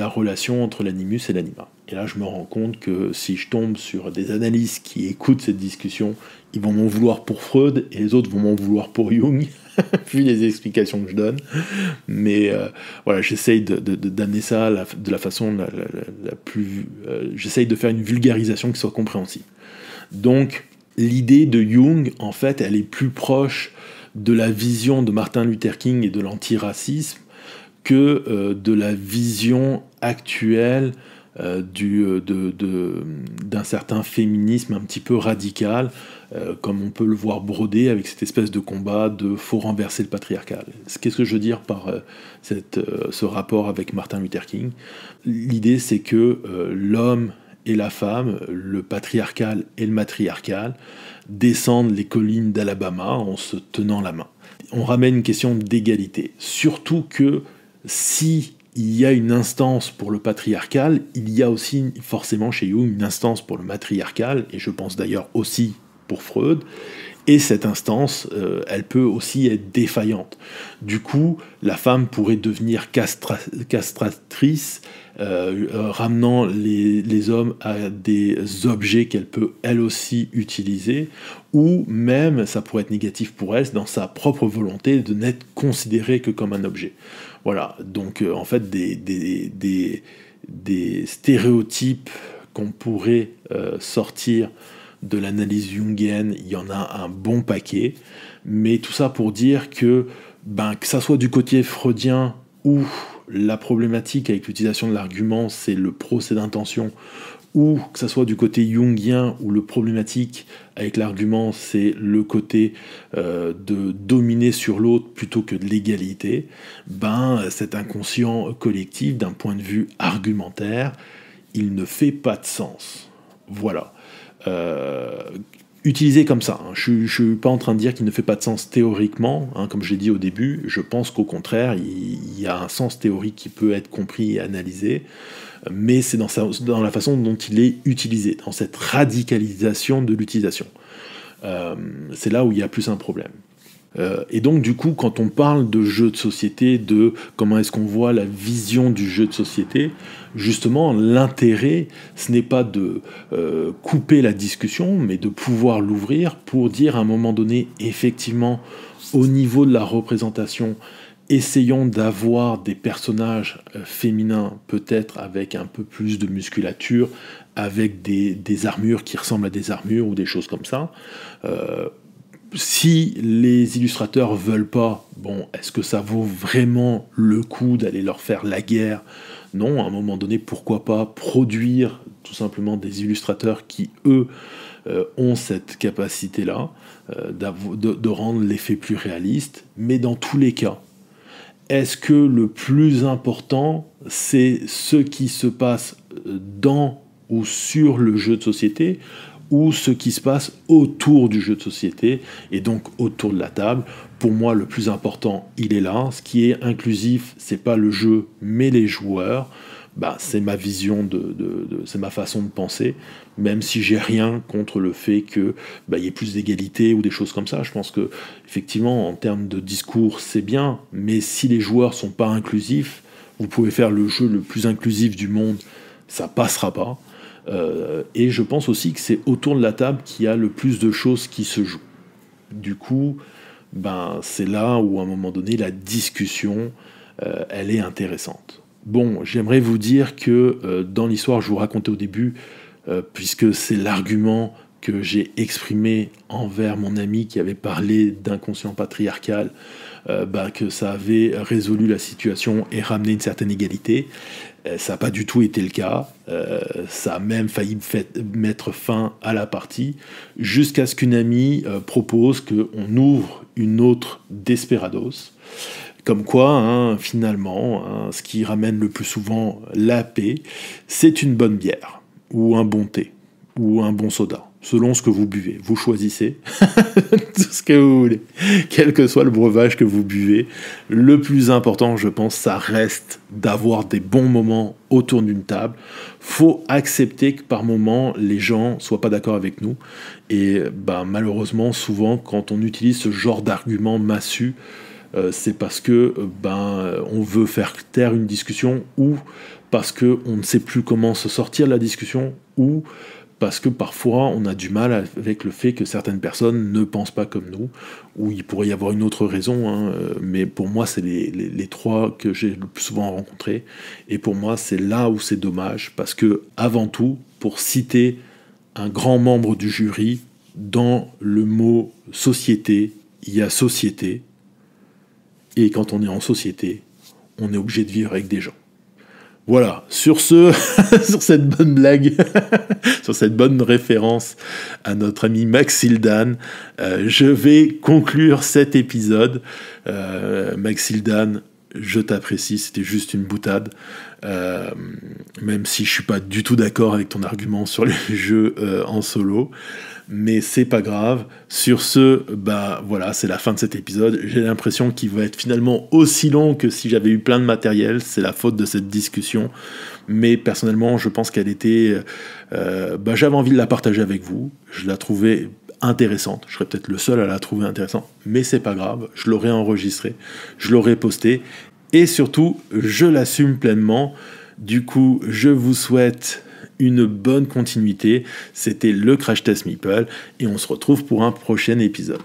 relation entre l'animus et l'anima. Et là, je me rends compte que si je tombe sur des analystes qui écoutent cette discussion, ils vont m'en vouloir pour Freud et les autres vont m'en vouloir pour Jung, puis les explications que je donne. Mais euh, voilà, j'essaye d'amener ça de la façon la, plus. Euh, j'essaye de faire une vulgarisation qui soit compréhensible. Donc, l'idée de Jung, en fait, elle est plus proche de la vision de Martin Luther King et de l'antiracisme que euh, de la vision actuelle euh, du, euh, d'un certain féminisme un petit peu radical, euh, comme on peut le voir broder avec cette espèce de combat de faut renverser le patriarcal. Qu'est-ce que je veux dire par cette, ce rapport avec Martin Luther King L'idée c'est que l'homme et la femme, le patriarcal et le matriarcal, descendent les collines d'Alabama en se tenant la main. On ramène une question d'égalité, surtout que si il y a une instance pour le patriarcal, il y a aussi forcément chez Jung une instance pour le matriarcal, et je pense d'ailleurs aussi pour Freud, et cette instance, euh, elle peut aussi être défaillante. Du coup, la femme pourrait devenir castratrice, euh, euh, ramenant les, hommes à des objets qu'elle peut elle aussi utiliser, ou même, ça pourrait être négatif pour elle, dans sa propre volonté de n'être considérée que comme un objet. Voilà, donc euh, en fait des, stéréotypes qu'on pourrait euh, sortir de l'analyse jungienne, il y en a un bon paquet, mais tout ça pour dire que, ben, que ça soit du côté freudien ou la problématique avec l'utilisation de l'argument, c'est le procès d'intention ou que ce soit du côté jungien où le problématique avec l'argument c'est le côté euh, de dominer sur l'autre plutôt que de l'égalité, ben cet inconscient collectif d'un point de vue argumentaire, il ne fait pas de sens. Voilà. Euh, utilisé comme ça. Hein. Je suis pas en train de dire qu'il ne fait pas de sens théoriquement, hein, comme j'ai dit au début, je pense qu'au contraire, il, y a un sens théorique qui peut être compris et analysé mais c'est dans, la façon dont il est utilisé, dans cette radicalisation de l'utilisation. Euh, c'est là où il y a plus un problème. Euh, et donc du coup, quand on parle de jeu de société, de comment est-ce qu'on voit la vision du jeu de société, justement, l'intérêt, ce n'est pas de euh, couper la discussion, mais de pouvoir l'ouvrir pour dire à un moment donné, effectivement, au niveau de la représentation, essayons d'avoir des personnages euh, féminins, peut-être avec un peu plus de musculature, avec des, armures qui ressemblent à des armures ou des choses comme ça. Euh, si les illustrateurs veulent pas, bon, est-ce que ça vaut vraiment le coup d'aller leur faire la guerre Non, à un moment donné, pourquoi pas produire tout simplement des illustrateurs qui, eux, euh, ont cette capacité-là de rendre l'effet plus réaliste, mais dans tous les cas, est-ce que le plus important, c'est ce qui se passe dans ou sur le jeu de société ou ce qui se passe autour du jeu de société et donc autour de la table. Pour moi, le plus important, il est là. Ce qui est inclusif, c'est pas le jeu, mais les joueurs. Bah, c'est ma vision, de, c'est ma façon de penser, même si j'ai rien contre le fait qu'il bah, y ait plus d'égalité ou des choses comme ça. Je pense que, effectivement, en termes de discours, c'est bien, mais si les joueurs sont pas inclusifs, vous pouvez faire le jeu le plus inclusif du monde, ça passera pas. Euh, et je pense aussi que c'est autour de la table qu'il y a le plus de choses qui se jouent. Du coup, ben, c'est là où à un moment donné, la discussion, euh, elle est intéressante. Bon, j'aimerais vous dire que euh, dans l'histoire, je vous racontais au début, euh, puisque c'est l'argument que j'ai exprimé envers mon ami qui avait parlé d'inconscient patriarcal, euh, bah, que ça avait résolu la situation et ramené une certaine égalité. ça n'a pas du tout été le cas. ça a même failli mettre fin à la partie, jusqu'à ce qu'une amie propose qu'on ouvre une autre Desperados. Comme quoi, hein, finalement, hein, ce qui ramène le plus souvent la paix, c'est une bonne bière, ou un bon thé, ou un bon soda, selon ce que vous buvez. Vous choisissez tout ce que vous voulez, quel que soit le breuvage que vous buvez. Le plus important, je pense, ça reste d'avoir des bons moments autour d'une table. Faut accepter que par moments, les gens soient pas d'accord avec nous. Et ben, malheureusement, souvent, quand on utilise ce genre d'argument massu, euh, c'est parce que euh, ben euh, on veut faire taire une discussion ou parce qu'on ne sait plus comment se sortir de la discussion ou parce que parfois on a du mal avec le fait que certaines personnes ne pensent pas comme nous, ou il pourrait y avoir une autre raison, hein, mais pour moi c'est les, les, trois que j'ai le plus souvent rencontrés, et pour moi c'est là où c'est dommage, parce que avant tout, pour citer un grand membre du jury, dans le mot société, il y a société, et quand on est en société, on est obligé de vivre avec des gens. Voilà, sur ce, sur cette bonne blague, sur cette bonne référence à notre ami Max euh, je vais conclure cet épisode. Euh, je t'apprécie, c'était juste une boutade. Euh, même si je suis pas du tout d'accord avec ton argument sur les jeux euh, en solo mais c'est pas grave. Sur ce, bah voilà, c'est la fin de cet épisode. J'ai l'impression qu'il va être finalement aussi long que si j'avais eu plein de matériel. C'est la faute de cette discussion. Mais personnellement, je pense qu'elle était. Euh, bah, j'avais envie de la partager avec vous. Je la trouvais intéressante. Je serais peut-être le seul à la trouver intéressante, mais c'est pas grave. Je l'aurais enregistrée, je l'aurais postée, et surtout, je l'assume pleinement. Du coup, je vous souhaite une bonne continuité. C'était le Crash Test Meeple et on se retrouve pour un prochain épisode.